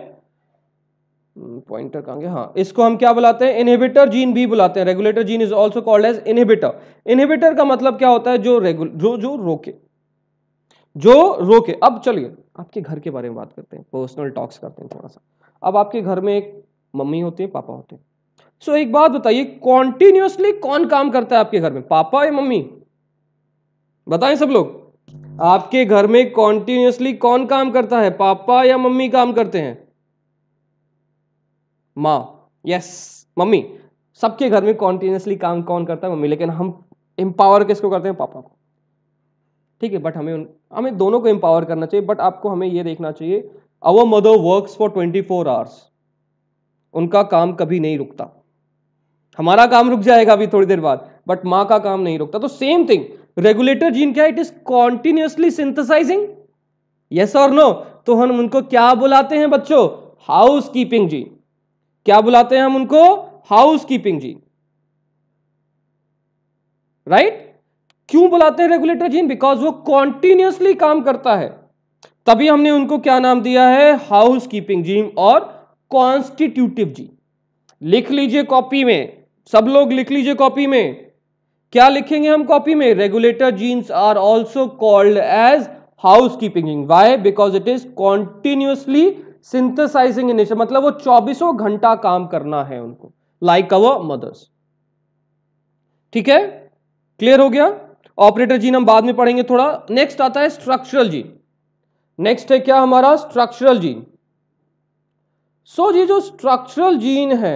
पॉइंटर हम्म, कहेंगे हाँ इसको हम क्या बुलाते हैं इनहिबिटर जीन भी बुलाते हैं regulator gene is also called as inhibitor inhibitor का मतलब क्या होता है जो रेगुल जो जो रोके जो रोके अब चलिए आपके घर के बारे में बात करते हैं पर्सनल टॉक्स करते हैं थोड़ा सा अब आपके घर में एक मम्मी होती है पापा होते हैं सो एक बात बताइए कॉन्टिन्यूसली कौन काम करता है आपके घर में पापा या मम्मी बताएं सब लोग आपके घर में कॉन्टिन्यूसली कौन काम करता है पापा या मम्मी काम करते हैं माँ यस मम्मी सबके घर में कॉन्टीन्यूसली काम कौन करता है मम्मी लेकिन हम एम्पावर किसको करते हैं पापा को ठीक है बट हमें उन हमें दोनों को एम्पावर करना चाहिए बट आपको हमें ये देखना चाहिए our mother work for twenty four hours उनका काम कभी नहीं रुकता हमारा काम रुक जाएगा अभी थोड़ी देर बाद बट माँ का काम नहीं रुकता तो सेम थिंग रेगुलेटर जीन क्या it is continuously synthesizing yes और नो तो हम उनको क्या बुलाते हैं बच्चों हाउस कीपिंग जीन क्या बुलाते हैं हम उनको housekeeping gene right right? क्यों बुलाते हैं रेगुलेटर जीन बिकॉज वो कॉन्टिन्यूसली काम करता है तभी हमने उनको क्या नाम दिया है हाउस कीपिंग जीन और कॉन्स्टिट्यूटिव जीन लिख लीजिए कॉपी में सब लोग लिख लीजिए कॉपी में क्या लिखेंगे हम कॉपी में regulator genes are also called as housekeeping gene why because it is continuously synthesizing initial मतलब वो चौबीसों घंटा काम करना है उनको लाइक अवर मदर्स ठीक है क्लियर हो गया ऑपरेटर जीन हम बाद में पढ़ेंगे थोड़ा नेक्स्ट आता है स्ट्रक्चरल जीन नेक्स्ट है क्या हमारा स्ट्रक्चरल जीन सो ये जो स्ट्रक्चरल जीन है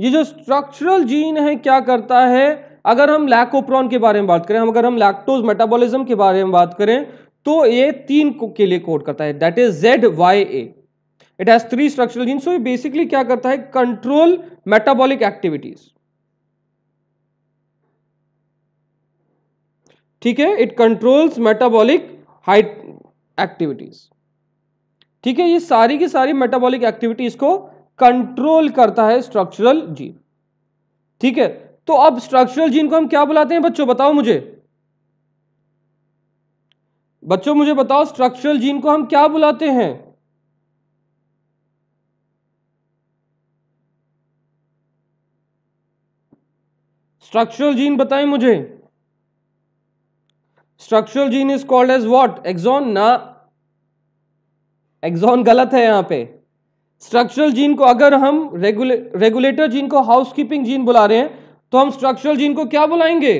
ये जो स्ट्रक्चरल जीन है क्या करता है अगर हम लैकोप्रॉन के बारे में बात करें हम अगर हम लैक्टोज मेटाबॉलिज्म के बारे में बात करें तो ये तीन के लिए कोड करता है that is Z Y A it has three structural gene so basically क्या करता है कंट्रोल मेटाबॉलिक एक्टिविटीज ठीक है it controls metabolic height activities ठीक है ये सारी की सारी मेटाबॉलिक एक्टिविटीज को कंट्रोल करता है स्ट्रक्चरल जीन ठीक है तो अब स्ट्रक्चरल जीन को हम क्या बुलाते हैं बच्चों बताओ मुझे बच्चों मुझे बताओ स्ट्रक्चरल जीन को हम क्या बुलाते हैं स्ट्रक्चरल जीन बताएं मुझे structural gene is called as what exon ना एक्सॉन गलत है यहां पे स्ट्रक्चरल जीन को अगर हम रेगुले रेगुलेटर जीन को हाउसकीपिंग जीन बुला रहे हैं तो हम स्ट्रक्चरल जीन को क्या बुलाएंगे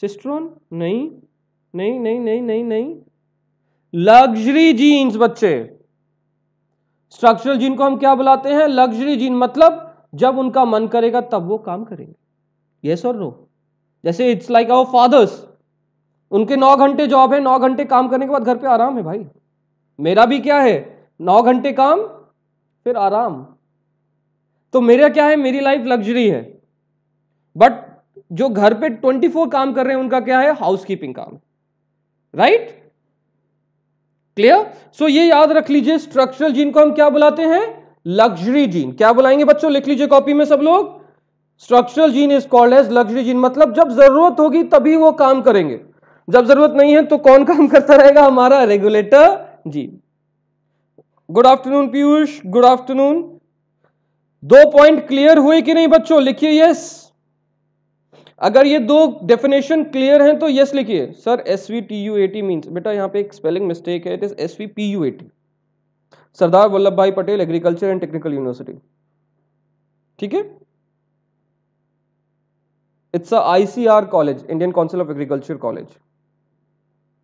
सिस्ट्रॉन नहीं नहीं नहीं नहीं नहीं नहीं लग्जरी जीन्स बच्चे स्ट्रक्चरल जीन को हम क्या बुलाते हैं लग्जरी जीन मतलब जब उनका मन करेगा तब वो काम करेंगे यस और नो जैसे इट्स लाइक अवर फादर्स उनके नौ घंटे जॉब है नौ घंटे काम करने के बाद घर पे आराम है भाई मेरा भी क्या है नौ घंटे काम फिर आराम तो मेरा क्या है मेरी लाइफ लग्जरी है बट जो घर पे ट्वेंटी फोर काम कर रहे हैं उनका क्या है हाउस कीपिंग काम है राइट क्लियर सो ये याद रख लीजिए स्ट्रक्चरल जीन को हम क्या बुलाते हैं लग्जरी जीन क्या बुलाएंगे बच्चों लिख लीजिए कॉपी में सब लोग structural gene is called as luxury gene मतलब जब जरूरत होगी तभी वो काम करेंगे जब जरूरत नहीं है तो कौन काम करता रहेगा हमारा regulator gene good afternoon Piyush good afternoon दो पॉइंट क्लियर हुए कि नहीं बच्चों लिखिए यस अगर ये दो डेफिनेशन क्लियर हैं तो यस लिखिए sir S V T U A T means बेटा यहाँ पे एक स्पेलिंग मिस्टेक है it is S V P U A T Sardar Vallabh bhai Patel agriculture and technical university ठीक है it's a ICR college Indian council of agriculture college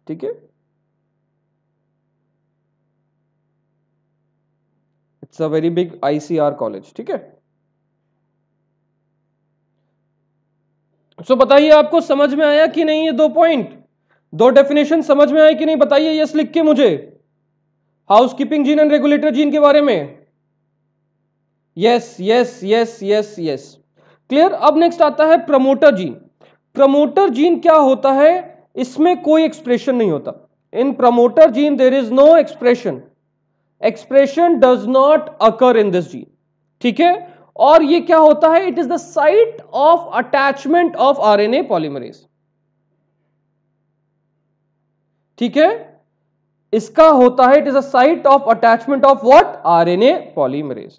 ठीक है it's a very big ICR college ठीक है सो बताइए आपको समझ में आया कि नहीं ये दो पॉइंट दो डेफिनेशन समझ में आए कि नहीं बताइए यस लिख के मुझे housekeeping gene and regulator gene के बारे में yes yes yes yes yes clear अब नेक्स्ट आता है प्रमोटर जीन प्रमोटर जीन क्या होता है इसमें कोई एक्सप्रेशन नहीं होता in promoter gene there is no expression expression does not occur in this gene ठीक है और ये क्या होता है it is the site of attachment of RNA polymerase ठीक है इसका होता है it is a site of attachment of what RNA polymerase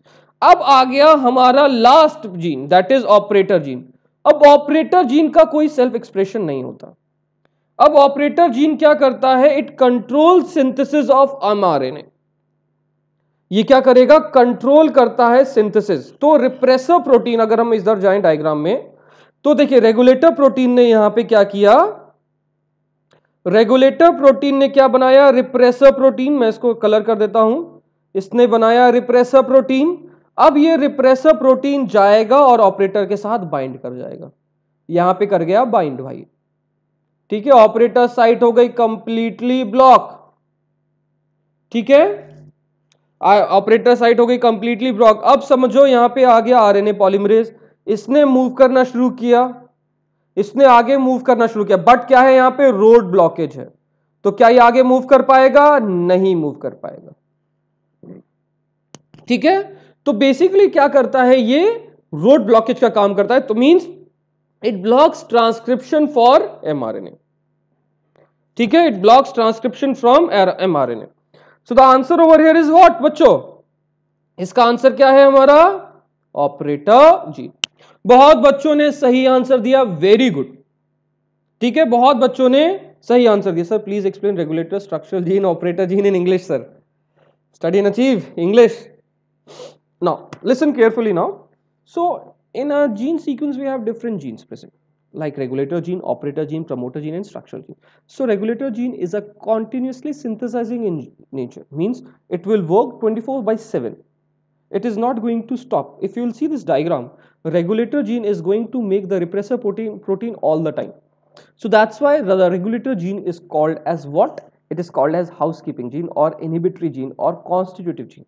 अब आ गया हमारा last gene that is operator gene अब ऑपरेटर जीन का कोई सेल्फ एक्सप्रेशन नहीं होता अब ऑपरेटर जीन क्या करता है it control synthesis of mRNA ये क्या करेगा कंट्रोल करता है सिंथेसिस तो रिप्रेसर प्रोटीन अगर हम इधर जाए डायग्राम में तो देखिए रेगुलेटर प्रोटीन ने यहां पे क्या किया रेगुलेटर प्रोटीन ने क्या बनाया रिप्रेसर प्रोटीन मैं इसको कलर कर देता हूं इसने बनाया रिप्रेसर प्रोटीन अब ये रिप्रेसर प्रोटीन जाएगा और ऑपरेटर के साथ बाइंड कर जाएगा यहां पे कर गया बाइंड भाई ठीक है ऑपरेटर साइट हो गई कंप्लीटली ब्लॉक ठीक है ऑपरेटर साइट हो गई कंप्लीटली ब्लॉक अब समझो यहाँ पे आ गया आरएनए पॉलीमरेज इसने मूव करना शुरू किया इसने आगे मूव करना शुरू किया बट क्या है यहाँ पे रोड ब्लॉकेज है तो क्या ये आगे मूव कर पाएगा नहीं मूव कर पाएगा ठीक है तो बेसिकली क्या करता है ये रोड ब्लॉकेज का काम करता है तो means it blocks transcription for mRNA ठीक है it blocks transcription from mRNA so the answer over here is what बच्चों इसका आंसर क्या है हमारा ऑपरेटर जी बहुत बच्चों ने सही आंसर दिया वेरी गुड ठीक है बहुत बच्चों ने सही आंसर दिया sir please explain regulator structure gene operator gene in English sir study in achieve English now listen carefully now so in a gene sequence we have different genes present like regulator gene, operator gene, promoter gene and structural gene. So regulator gene is a continuously synthesizing in nature means it will work 24 by 7. It is not going to stop. If you will see this diagram, regulator gene is going to make the repressor protein, protein all the time. So that's why the regulator gene is called as what? It is called as housekeeping gene or inhibitory gene or constitutive gene.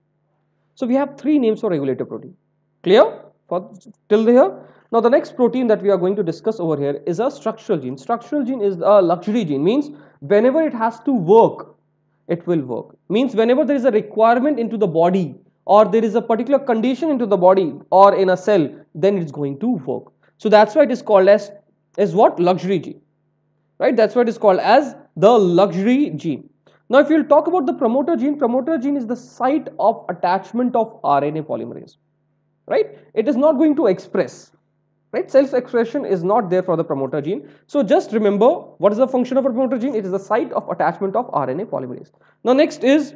So we have three names for regulator protein. Clear? for till here. Now the next protein that we are going to discuss over here is a structural gene. Structural gene is a luxury gene means whenever it has to work, it will work. Means whenever there is a requirement into the body or there is a particular condition into the body or in a cell, then it's going to work. So that's why it is called as, is what? Luxury gene. Right? That's why it is called as the luxury gene. Now if you'll talk about the promoter gene, promoter gene is the site of attachment of RNA polymerase right it is not going to express right self-expression is not there for the promoter gene so just remember what is the function of a promoter gene it is the site of attachment of RNA polymerase now next is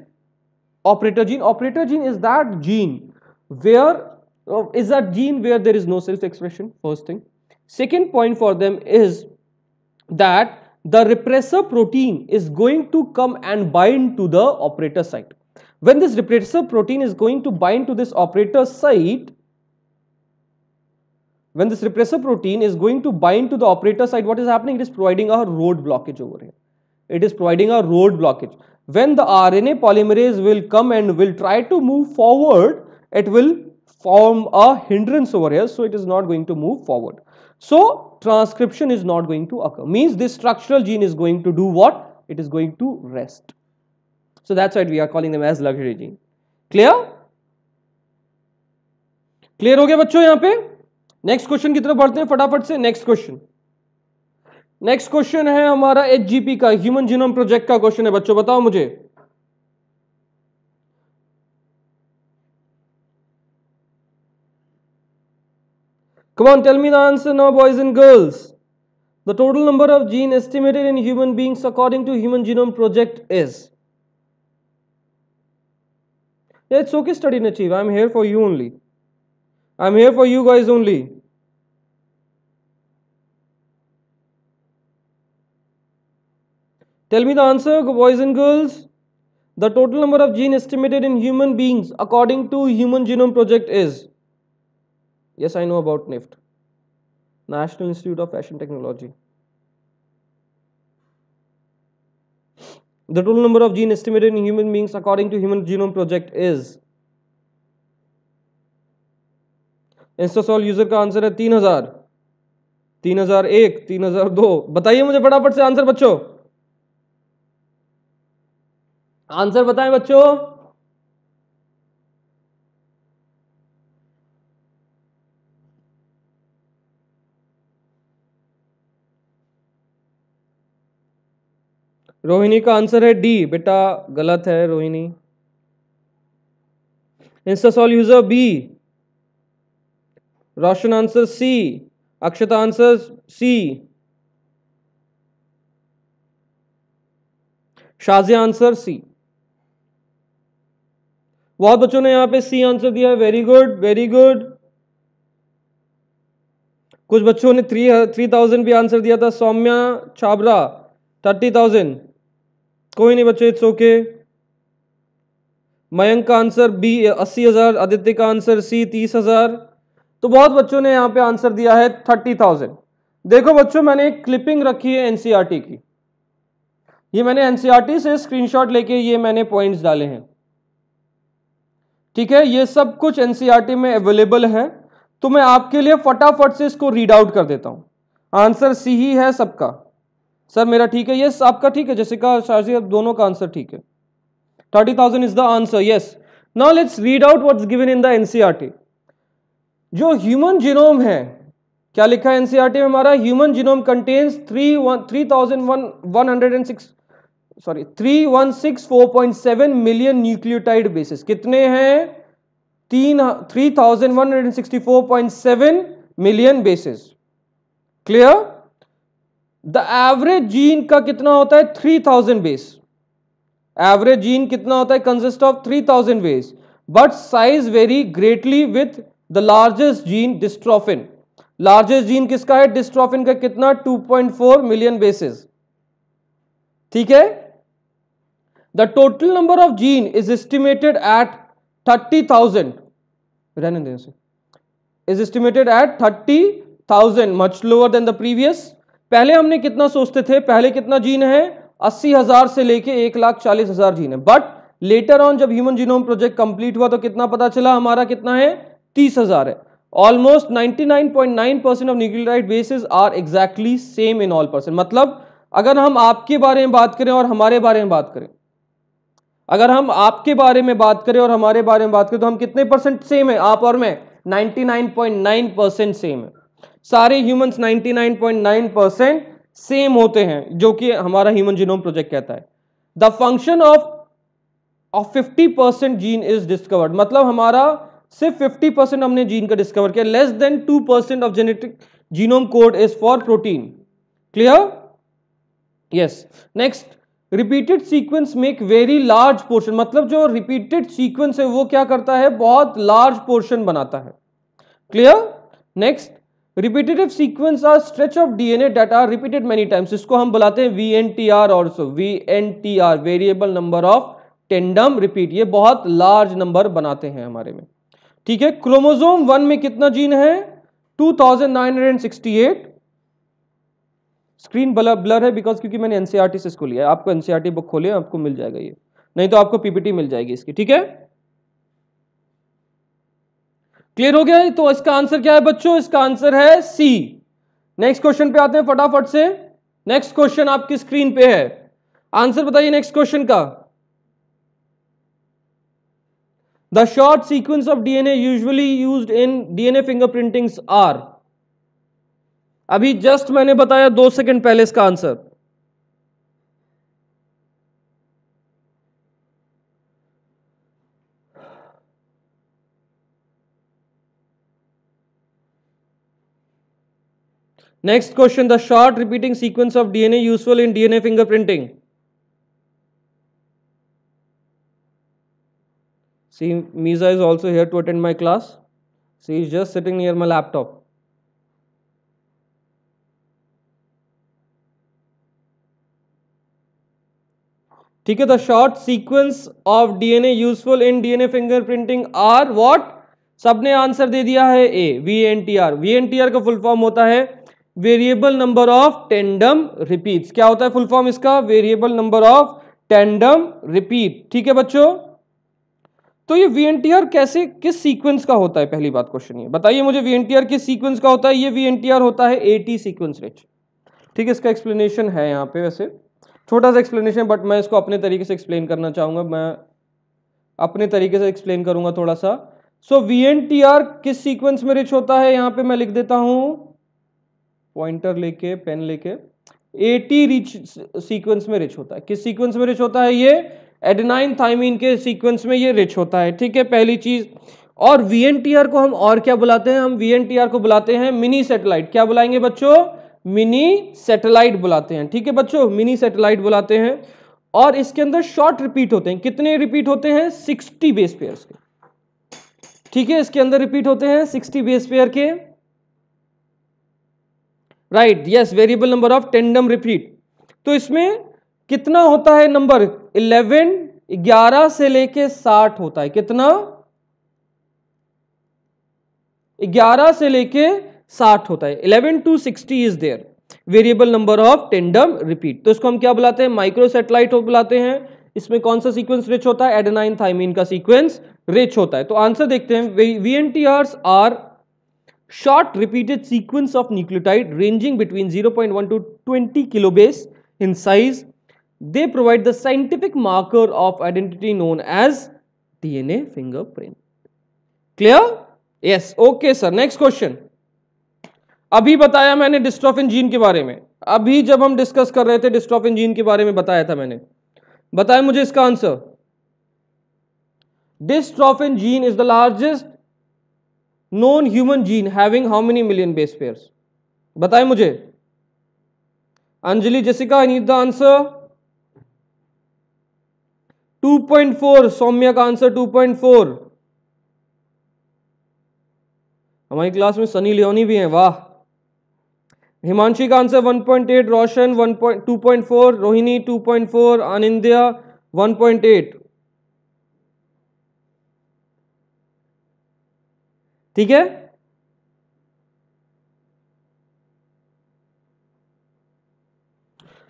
operator gene operator gene is that gene where uh, is that gene where there is no self-expression first thing second point for them is that the repressor protein is going to come and bind to the operator site when this repressor protein is going to bind to this operator site when this repressor protein is going to bind to the operator side, what is happening? It is providing a road blockage over here. It is providing a road blockage. When the RNA polymerase will come and will try to move forward, it will form a hindrance over here. So, it is not going to move forward. So, transcription is not going to occur. Means this structural gene is going to do what? It is going to rest. So, that's why we are calling them as luxury gene. Clear? Clear हो गया नेक्स्ट क्वेश्चन की तरफ बढ़ते हैं फटाफट से नेक्स्ट क्वेश्चन नेक्स्ट क्वेश्चन है हमारा एचजीपी का ह्यूमन जीनोम प्रोजेक्ट का क्वेश्चन है बच्चों बताओ मुझे Come on, tell me the answer now, boys and girls. The total number of gene estimated in human beings according to Human Genome Project is. Yeah, it's okay studying achieve. I'm here for you only. I'm here for you guys only. Tell me the answer, boys and girls. The total number of gene estimated in human beings according to Human Genome Project is? Yes, I know about NIFT. National Institute of Fashion Technology. The total number of gene estimated in human beings according to Human Genome Project is? Instasol user का आंसर है तीन हजार तीन हजार एक तीन हजार दो बताइए मुझे फटाफट से आंसर बच्चों आंसर बताएं बच्चों रोहिणी का आंसर है डी बेटा गलत है Rohini Instasol user B Roshan answer C Akshata answer C Shazia answer C बहुत बच्चों ने यहाँ पे सी आंसर दिया है वेरी गुड वेरी गुड कुछ बच्चों ने थ्री थ्री थाउजेंड भी आंसर दिया था सौम्या छाबरा थर्टी थाउजेंड कोई नहीं बच्चे इट्स ओके मयंक का आंसर बी अस्सी हज़ार आदित्य का आंसर सी तीस हज़ार तो बहुत बच्चों ने यहाँ पे आंसर दिया है थर्टी थाउजेंड देखो बच्चों मैंने एक क्लिपिंग रखी है एनसीआरटी e की ये मैंने एनसीआरटी e से स्क्रीनशॉट लेके ये मैंने पॉइंट्स डाले हैं ठीक है ये सब कुछ एनसीईआरटी e में अवेलेबल है तो मैं आपके लिए फटाफट से इसको रीड आउट कर देता हूँ आंसर सी ही है सबका सर मेरा ठीक है यस आपका ठीक है जैसिका शारजी अब दोनों का आंसर ठीक है thirty thousand is the answer yes now let's read out what's given in the NCERT जो ह्यूमन जिनोम है क्या लिखा है एनसीईआरटी e में हमारा human genome contains three three thousand one one hundred and six sorry three one six four point seven million nucleotide bases कितने हैं तीन three thousand one hundred sixty four point seven million bases clear the average gene का कितना होता है three thousand base average gene कितना होता है consist of three thousand base but size vary greatly with the largest gene dystrophin largest gene किसका है डिस्ट्रोफिन का कितना two point four million bases ठीक है the total number of gene is estimated at 30000 रहने दें इसे is estimated at 30000 much lower than the previous पहले हमने कितना सोचते थे पहले कितना जीन है अस्सी हजार से लेके एक लाख चालीस हजार जीन है बट लेटर ऑन जब ह्यूमन जीनोम प्रोजेक्ट कंप्लीट हुआ तो कितना पता चला हमारा कितना है तीस हजार है almost 99.9 percent of nucleotide bases are exactly same in all percent मतलब अगर हम आपके बारे में बात करें और हमारे बारे में बात करें अगर हम आपके बारे में बात करें और हमारे बारे में बात करें तो हम कितने परसेंट सेम है आप और मैं 99.9 परसेंट सेम है सारे ह्यूमंस 99.9 परसेंट सेम होते हैं जो कि हमारा ह्यूमन जीनोम प्रोजेक्ट कहता है the function of of fifty percent gene is discovered मतलब हमारा सिर्फ फिफ्टी परसेंट हमने जीन का डिस्कवर किया less than two percent of genetic genome code is for protein clear yes next repeated sequence में एक वेरी लार्ज पोर्शन मतलब जो रिपीटेड सीक्वेंस है वो क्या करता है बहुत लार्ज पोर्शन बनाता है clear next repetitive sequence are stretch of DNA that are repeated many times इसको हम बुलाते हैं V N T R also V N T R variable number of tandem repeat ये बहुत लार्ज नंबर बनाते हैं हमारे में ठीक है क्रोमोजोम वन में कितना जीन है two thousand nine hundred and sixty eight screen blur blur है बिकॉज क्योंकि मैंने एनसीईआरटी e से इसको लिया है आपको एनसीईआरटी बुक e खोलिए आपको मिल जाएगा ये नहीं तो आपको पीपीटी मिल जाएगी इसकी ठीक है क्लियर हो गया तो इसका आंसर क्या है बच्चों इसका आंसर है सी नेक्स्ट क्वेश्चन पे आते हैं फटाफट से नेक्स्ट क्वेश्चन आपकी स्क्रीन पे है आंसर बताइए नेक्स्ट क्वेश्चन का the short sequence of DNA usually used in DNA fingerprintings are अभी जस्ट मैंने बताया दो सेकंड पहले इसका answer next question the short repeating sequence of DNA useful in DNA fingerprinting see Meeza is also here to attend my class she is just sitting near my laptop ठीक है the short sequence of DNA useful in DNA fingerprinting are what सबने आंसर दे दिया है A V N T R V N T R का फुल फॉर्म होता है variable number of tandem repeat क्या होता है फुल फॉर्म इसका variable number of tandem repeat ठीक है बच्चों तो ये आर कैसे किस सीक्वेंस का होता है पहली बात क्वेश्चन ये बताइए मुझे टी आर किस सीक्वेंस का होता है ये वी एन टी आर होता है ए टी सीक्वेंस रिच ठीक है इसका एक्सप्लेनेशन है यहाँ पे वैसे छोटा सा एक्सप्लेनेशन बट मैं इसको अपने तरीके से एक्सप्लेन करना चाहूंगा मैं अपने तरीके से एक्सप्लेन करूंगा थोड़ा सा so V N T R किस सीक्वेंस में रिच होता है यहां पे मैं लिख देता हूं पॉइंटर लेके पेन लेके एटी रिच सीक्वेंस में रिच होता है किस सीक्वेंस में रिच होता है ये एडनाइन थाइमिन के सीक्वेंस में ये रिच होता है ठीक है पहली चीज और वी को हम और क्या बुलाते हैं हम वी को बुलाते हैं मिनी सेटेलाइट क्या बुलाएंगे बच्चों मिनी सैटेलाइट बुलाते हैं ठीक है बच्चों मिनी सैटेलाइट बुलाते हैं और इसके अंदर शॉर्ट रिपीट होते हैं कितने रिपीट होते हैं सिक्सटी बेस पेयर के ठीक है इसके अंदर रिपीट होते हैं सिक्सटी बेस पेयर के right yes variable number of tandem repeat तो इसमें कितना होता है नंबर इलेवन ग्यारह से लेके साठ होता है कितना ग्यारह से लेके साठ होता है eleven to sixty is there variable number of tandem repeat तो इसको हम क्या बुलाते हैं माइक्रो सेटेलाइट बुलाते हैं इसमें कौन सा सीक्वेंस रिच होता है एडेनाइन थाइमिन का सीक्वेंस रिच होता है तो आंसर देखते हैं V N T R are short repeated sequence of nucleotide ranging between zero point one to twenty kilobase in size they provide the scientific marker of identity known as DNA fingerprint clear yes okay sir next question अभी बताया मैंने डिस्ट्रोफिन जीन के बारे में अभी जब हम डिस्कस कर रहे थे डिस्ट्रोफिन जीन के बारे में बताया था मैंने बताया मुझे इसका answer dystrophin gene is the largest known human gene having how many million base pairs बताए मुझे Anjali Jessica I need the answer 2.4 Saumya का आंसर 2.4 हमारी क्लास में सनी लियोनी भी है वाह हिमांशी का आंसर 1.8 रोशन 1.2.4 रोहिणी 2.4 पॉइंट 1.8 ठीक है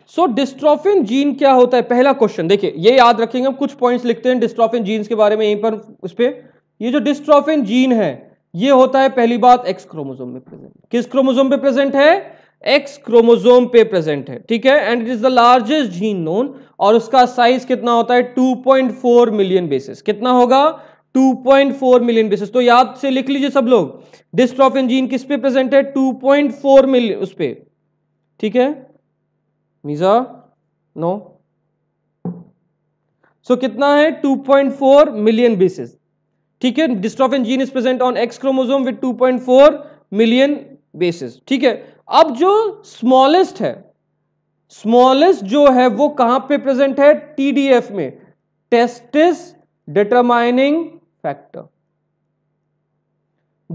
सो डिस्ट्रोफिन जीन क्या होता है पहला क्वेश्चन देखिए ये याद रखेंगे हम कुछ पॉइंट्स लिखते हैं डिस्ट्रोफिन जीन्स के बारे में यहीं पर उस पर ये जो डिस्ट्रोफिन जीन है ये होता है पहली बात एक्स क्रोमोजोम में प्रेजेंट किस क्रोमोजोम पे प्रेजेंट है एक्स क्रोमोजोम पे प्रेजेंट है ठीक है and it is the largest gene known और उसका साइज कितना होता है 2.4 मिलियन बेसिस कितना होगा 2.4 मिलियन बेसिस तो याद से लिख लीजिए सब लोग डिस्ट्रॉफिन जीन किस पे प्रेजेंट है 2.4 मिलियन उस पे ठीक है मीजा नो सो कितना है 2.4 मिलियन बेसिस ठीक है dystrophin gene is present on X chromosome with two million bases ठीक है अब जो स्मॉलेस्ट है स्मॉलेस्ट जो है वो कहां पे प्रेजेंट है टीडीएफ में टेस्टिस डिटरमाइनिंग फैक्टर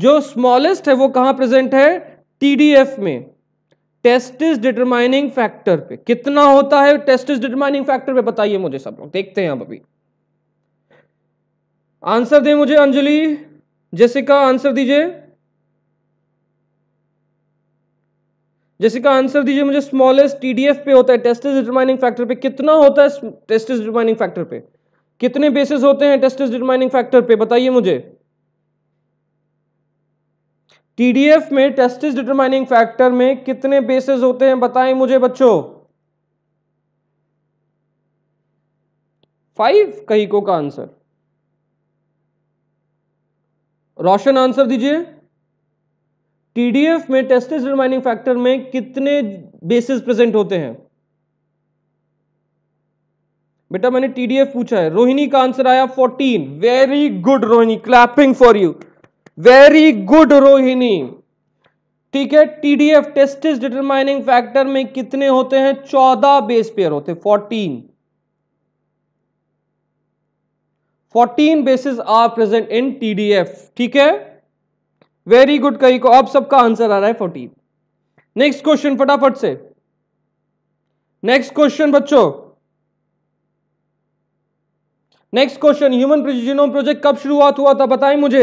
जो स्मॉलेस्ट है वो कहां प्रेजेंट है टीडीएफ में टेस्टिस डिटरमाइनिंग फैक्टर पे कितना होता है टेस्टिस डिटरमाइनिंग फैक्टर पे बताइए मुझे सब लोग देखते हैं अब अभी आंसर दे मुझे अंजलि का आंसर दीजिए जैसे का आंसर दीजिए मुझे स्मॉलेस्ट टीडीएफ पे होता है टेस्टिस डिटरमाइनिंग फैक्टर पे कितना होता है टेस्टिस डिटरमाइनिंग फैक्टर पे कितने बेसिस होते हैं टेस्टिस डिटरमाइनिंग फैक्टर पे बताइए मुझे टीडीएफ में टेस्टिस डिटरमाइनिंग फैक्टर में कितने बेसिस होते हैं बताएं मुझे बच्चों फाइव कहीं को का आंसर रोशन आंसर दीजिए टीडीएफ में टेस्ट डिटरमाइनिंग फैक्टर में कितने बेसिस प्रेजेंट होते हैं बेटा मैंने टीडीएफ पूछा है रोहिणी का आंसर आया 14 very good Rohini clapping for you very good Rohini ठीक है टीडीएफ टेस्ट डिटरमाइनिंग फैक्टर में कितने होते हैं 14 बेस पेयर होते हैं 14 14 bases are present in TDF ठीक है वेरी गुड कही को आप सबका आंसर आ रहा है फोर्टीन नेक्स्ट क्वेश्चन फटाफट से नेक्स्ट क्वेश्चन बच्चों next question human genome project कब शुरुआत हुआ था बताएं मुझे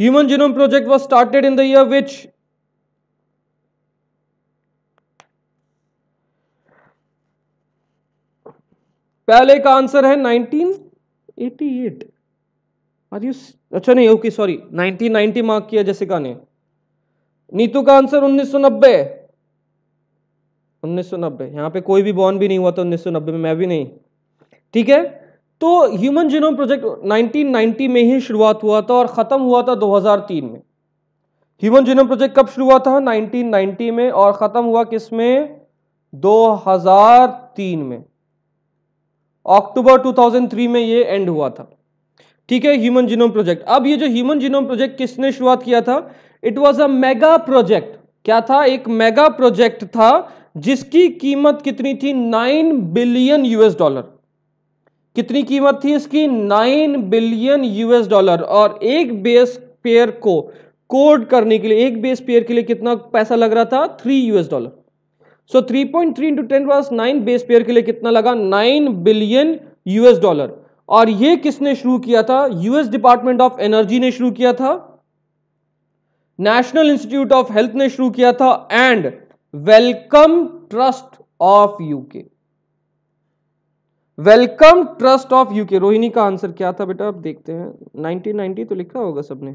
human genome project was started in the year which पहले का आंसर है 1988 आर यू अच्छा नहीं ओके सॉरी 1990 मार्क किया जैसिका ने नीतू का आंसर 1990 1990 यहां पे कोई भी बॉर्न भी नहीं हुआ था तो 1990 में मैं भी नहीं ठीक है तो ह्यूमन जीनोम प्रोजेक्ट 1990 में ही शुरुआत हुआ था और ख़त्म हुआ था 2003 में ह्यूमन जीनोम प्रोजेक्ट कब शुरू हुआ था 1990 में और ख़त्म हुआ किस में 2003 में अक्टूबर 2003 में ये एंड हुआ था ठीक है ह्यूमन जीनोम प्रोजेक्ट अब ये जो ह्यूमन जीनोम प्रोजेक्ट किसने शुरुआत किया था it was a mega project क्या था एक मेगा प्रोजेक्ट था जिसकी कीमत कितनी थी नाइन बिलियन यूएस डॉलर कितनी कीमत थी इसकी नाइन बिलियन यूएस डॉलर और एक बेस पेयर को कोड करने के लिए एक बेस पेयर के लिए कितना पैसा लग रहा था three US dollar so three point three into ten was nine base pair के लिए कितना लगा नाइन बिलियन यूएस डॉलर और ये किसने शुरू किया था यूएस डिपार्टमेंट ऑफ एनर्जी ने शुरू किया था नेशनल इंस्टीट्यूट ऑफ हेल्थ ने शुरू किया था and Wellcome Trust of UK Wellcome Trust of UK Rohini का आंसर क्या था बेटा आप देखते हैं 1990 तो लिखा होगा सबने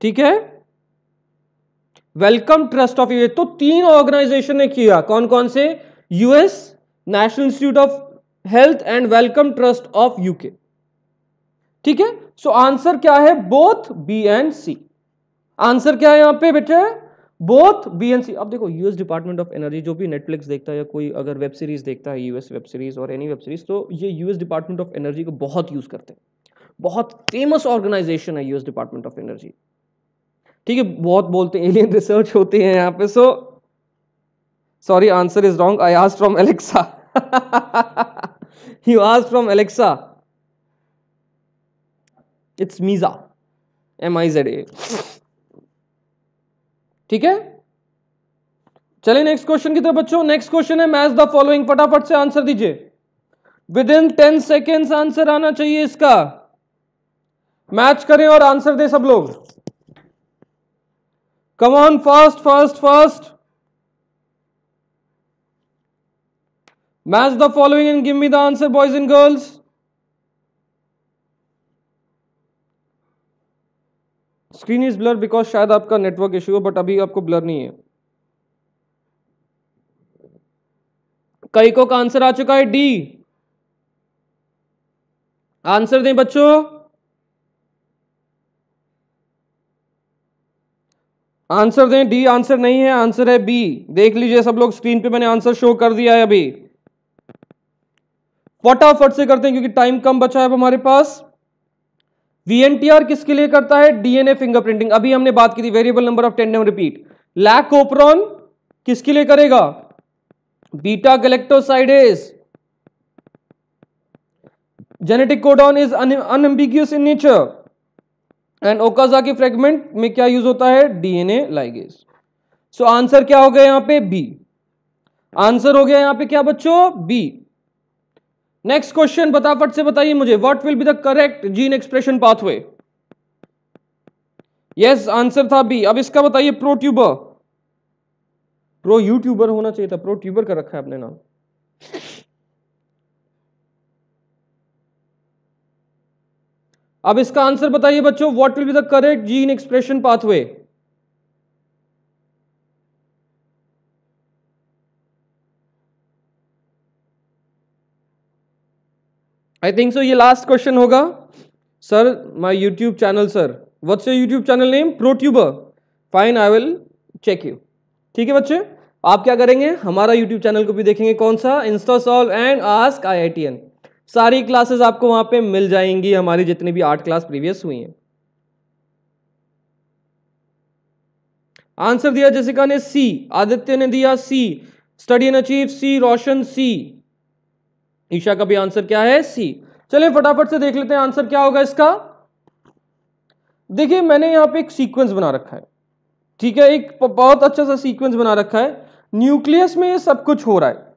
ठीक है वेलकम ट्रस्ट ऑफ यूके तो तीन ऑर्गेनाइजेशन ने किया कौन कौन से US National Institute of Health and Wellcome Trust of UK ठीक है सो आंसर क्या है both B and C answer क्या है यहां पे बेटे बोथ बी एंड सी अब देखो यूएस डिपार्टमेंट ऑफ एनर्जी जो भी नेटफ्लिक्स देखता है या कोई अगर वेब सीरीज देखता है यूएस वेब सीरीज और एनी वेब सीरीज तो ये यूएस डिपार्टमेंट ऑफ एनर्जी को बहुत यूज करते हैं बहुत फेमस ऑर्गेनाइजेशन है यूएस डिपार्टमेंट ऑफ एनर्जी ठीक है बहुत बोलते हैं एलियन रिसर्च होते हैं यहाँ पे सो so, Sorry, answer is wrong. I asked from Alexa. you asked from Alexa. It's Miza. M-I-Z-A. ठीक है चलिए नेक्स्ट क्वेश्चन की तरफ बच्चों नेक्स्ट क्वेश्चन है मैच द फॉलोइंग फटाफट से आंसर दीजिए within ten seconds answer आना चाहिए इसका मैच करें और आंसर दे सब लोग come on fast fast fast Match the following and give me the answer boys and girls. Screen is blur because शायद आपका नेटवर्क इश्यू है बट अभी आपको ब्लर नहीं है कई को का आंसर आ चुका है डी आंसर दें बच्चों आंसर दें डी आंसर नहीं है आंसर है बी देख लीजिए सब लोग स्क्रीन पे मैंने आंसर शो कर दिया है अभी फटाफट से करते हैं क्योंकि टाइम कम बचा है हमारे पास वीएनटीआर किसके लिए करता है डीएनए फिंगरप्रिंटिंग अभी हमने बात की थी variable number of tandem repeat lac operon किसके लिए करेगा beta galactosidase genetic codon is unambiguous in nature and Okazaki fragment में क्या यूज होता है डीएनए लाइगेज सो आंसर क्या हो गया यहां पे बी आंसर हो गया यहां पे क्या बच्चों बी नेक्स्ट क्वेश्चन बताफट से बताइए मुझे what will be the correct gene expression pathway yes answer था बी अब इसका बताइए प्रोट्यूबर प्रो यूट्यूबर होना चाहिए था प्रोट्यूबर का रखा है अपने नाम अब इसका आंसर बताइए बच्चों what will be the correct gene expression pathway I think so ये लास्ट क्वेश्चन होगा sir my YouTube channel sir what's your YouTube channel name protuber fine I will check you ठीक है बच्चे आप क्या करेंगे हमारा यूट्यूब चैनल को भी देखेंगे कौन सा insta solve and ask I सारी क्लासेस आपको वहां पे मिल जाएंगी हमारी जितनी भी आर्ट क्लास प्रीवियस हुई हैं आंसर दिया जैसे ने सी आदित्य ने दिया C study and achieve C Roshan C Isha का भी आंसर क्या है सी चलिए फटाफट से देख लेते हैं आंसर क्या होगा इसका देखिए मैंने यहां पे एक सीक्वेंस बना रखा है ठीक है एक बहुत अच्छा सा सीक्वेंस बना रखा है न्यूक्लियस में ये सब कुछ हो रहा है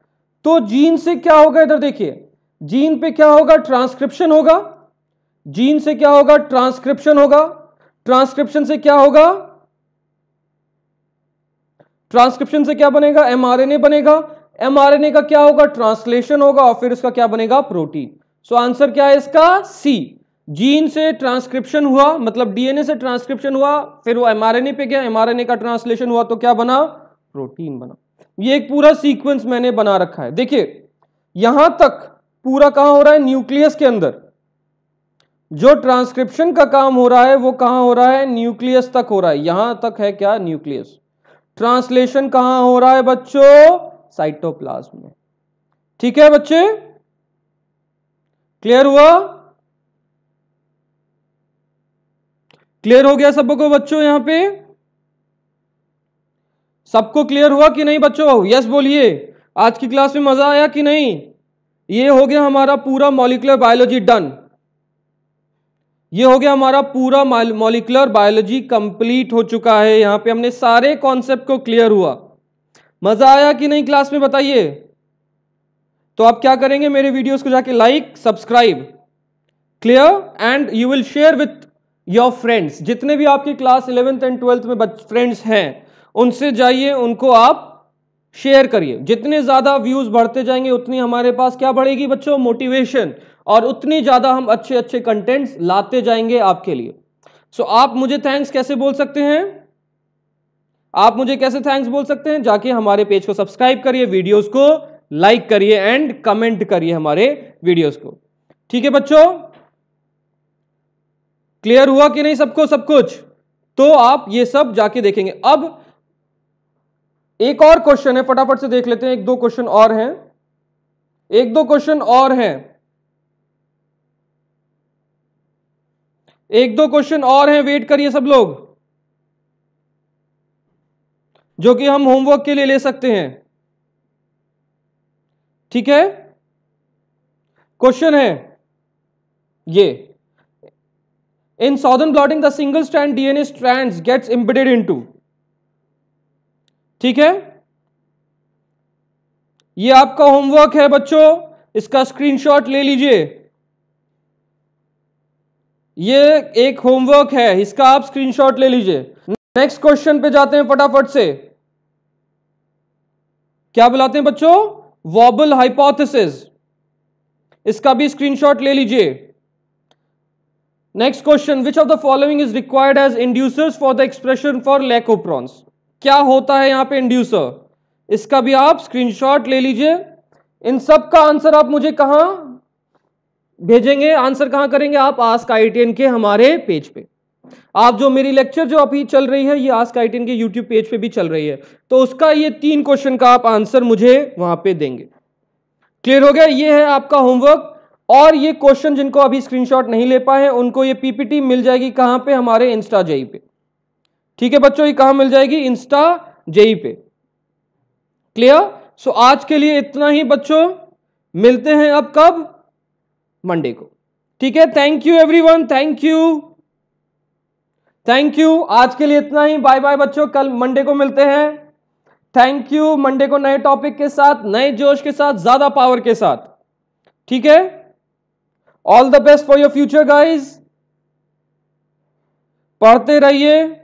तो जीन से क्या होगा इधर देखिए जीन पे क्या होगा ट्रांसक्रिप्शन होगा जीन से क्या होगा ट्रांसक्रिप्शन होगा ट्रांसक्रिप्शन से क्या होगा ट्रांसक्रिप्शन से क्या बनेगा एमआरएनए बनेगा एमआरएनए का क्या होगा ट्रांसलेशन होगा और फिर उसका क्या बनेगा प्रोटीन सो आंसर क्या है इसका सी जीन से ट्रांसक्रिप्शन हुआ मतलब डीएनए से ट्रांसक्रिप्शन हुआ फिर वो एमआरएनए पे गया एमआरएनए का ट्रांसलेशन हुआ तो क्या बना प्रोटीन बना ये एक पूरा सीक्वेंस मैंने बना रखा है देखिए यहां तक पूरा कहां हो रहा है न्यूक्लियस के अंदर जो ट्रांसक्रिप्शन का काम हो रहा है वो कहां हो रहा है न्यूक्लियस तक हो रहा है यहां तक है क्या न्यूक्लियस ट्रांसलेशन कहां हो रहा है बच्चों साइटोप्लाज्म में ठीक है बच्चे क्लियर हुआ क्लियर हो गया सबको बच्चों यहां पे सबको क्लियर हुआ कि नहीं बच्चों यस बोलिए आज की क्लास में मजा आया कि नहीं ये हो गया हमारा पूरा मॉलिकुलर बायोलॉजी डन ये हो गया हमारा पूरा मॉलिकुलर बायोलॉजी कंप्लीट हो चुका है यहां पे हमने सारे कॉन्सेप्ट को क्लियर हुआ मज़ा आया कि नहीं क्लास में बताइए तो आप क्या करेंगे मेरे वीडियोस को जाके like subscribe clear and you will share with your friends जितने भी आपकी क्लास इलेवेंथ एंड ट्वेल्थ में फ्रेंड्स हैं उनसे जाइए उनको आप शेयर करिए जितने ज़्यादा व्यूज़ बढ़ते जाएंगे उतनी हमारे पास क्या बढ़ेगी बच्चों मोटिवेशन और उतनी ज़्यादा हम अच्छे अच्छे कंटेंट्स लाते जाएंगे आपके लिए सो so, आप मुझे थैंक्स कैसे बोल सकते हैं आप मुझे कैसे थैंक्स बोल सकते हैं जाके हमारे पेज को सब्सक्राइब करिए वीडियोस को लाइक करिए एंड कमेंट करिए हमारे वीडियोस को ठीक है बच्चों क्लियर हुआ कि नहीं सबको सब कुछ तो आप ये सब जाके देखेंगे अब एक और क्वेश्चन है फटाफट से देख लेते हैं एक दो क्वेश्चन और हैं एक दो क्वेश्चन और हैं एक दो क्वेश्चन और हैं वेट करिए सब लोग जो कि हम होमवर्क के लिए ले सकते हैं ठीक है क्वेश्चन है ये in southern blotting the single strand DNA strands gets embedded into ठीक है ये आपका होमवर्क है बच्चों इसका स्क्रीनशॉट ले लीजिए ये एक होमवर्क है इसका आप स्क्रीनशॉट ले लीजिए नेक्स्ट क्वेश्चन पे जाते हैं फटाफट से क्या बुलाते हैं बच्चों वॉबल हाइपोथेसिस इसका भी स्क्रीनशॉट ले लीजिए next question which of the following is required as inducers for the expression for lac operons क्या होता है यहां पे इंड्यूसर इसका भी आप स्क्रीनशॉट ले लीजिए इन सब का आंसर आप मुझे कहां भेजेंगे आंसर कहां करेंगे आप आस्क आईटीएन के हमारे पेज पे आप जो मेरी लेक्चर जो अभी चल रही है ये आस्क काइटिन के यूट्यूब पेज पे भी चल रही है तो उसका ये तीन क्वेश्चन का आप आंसर मुझे वहां पे देंगे क्लियर हो गया ये है आपका होमवर्क और ये क्वेश्चन जिनको अभी स्क्रीनशॉट नहीं ले पाए उनको ये पीपीटी मिल जाएगी कहां पे हमारे इंस्टा जेई पे ठीक है बच्चों ये कहां मिल जाएगी इंस्टा जेई पे क्लियर सो आज के लिए इतना ही बच्चों मिलते हैं अब कब मंडे को ठीक है thank you everyone thank you thank you आज के लिए इतना ही बाय बाय बच्चों कल मंडे को मिलते हैं थैंक यू मंडे को नए टॉपिक के साथ नए जोश के साथ ज्यादा पावर के साथ ठीक है all the best for your future guys पढ़ते रहिए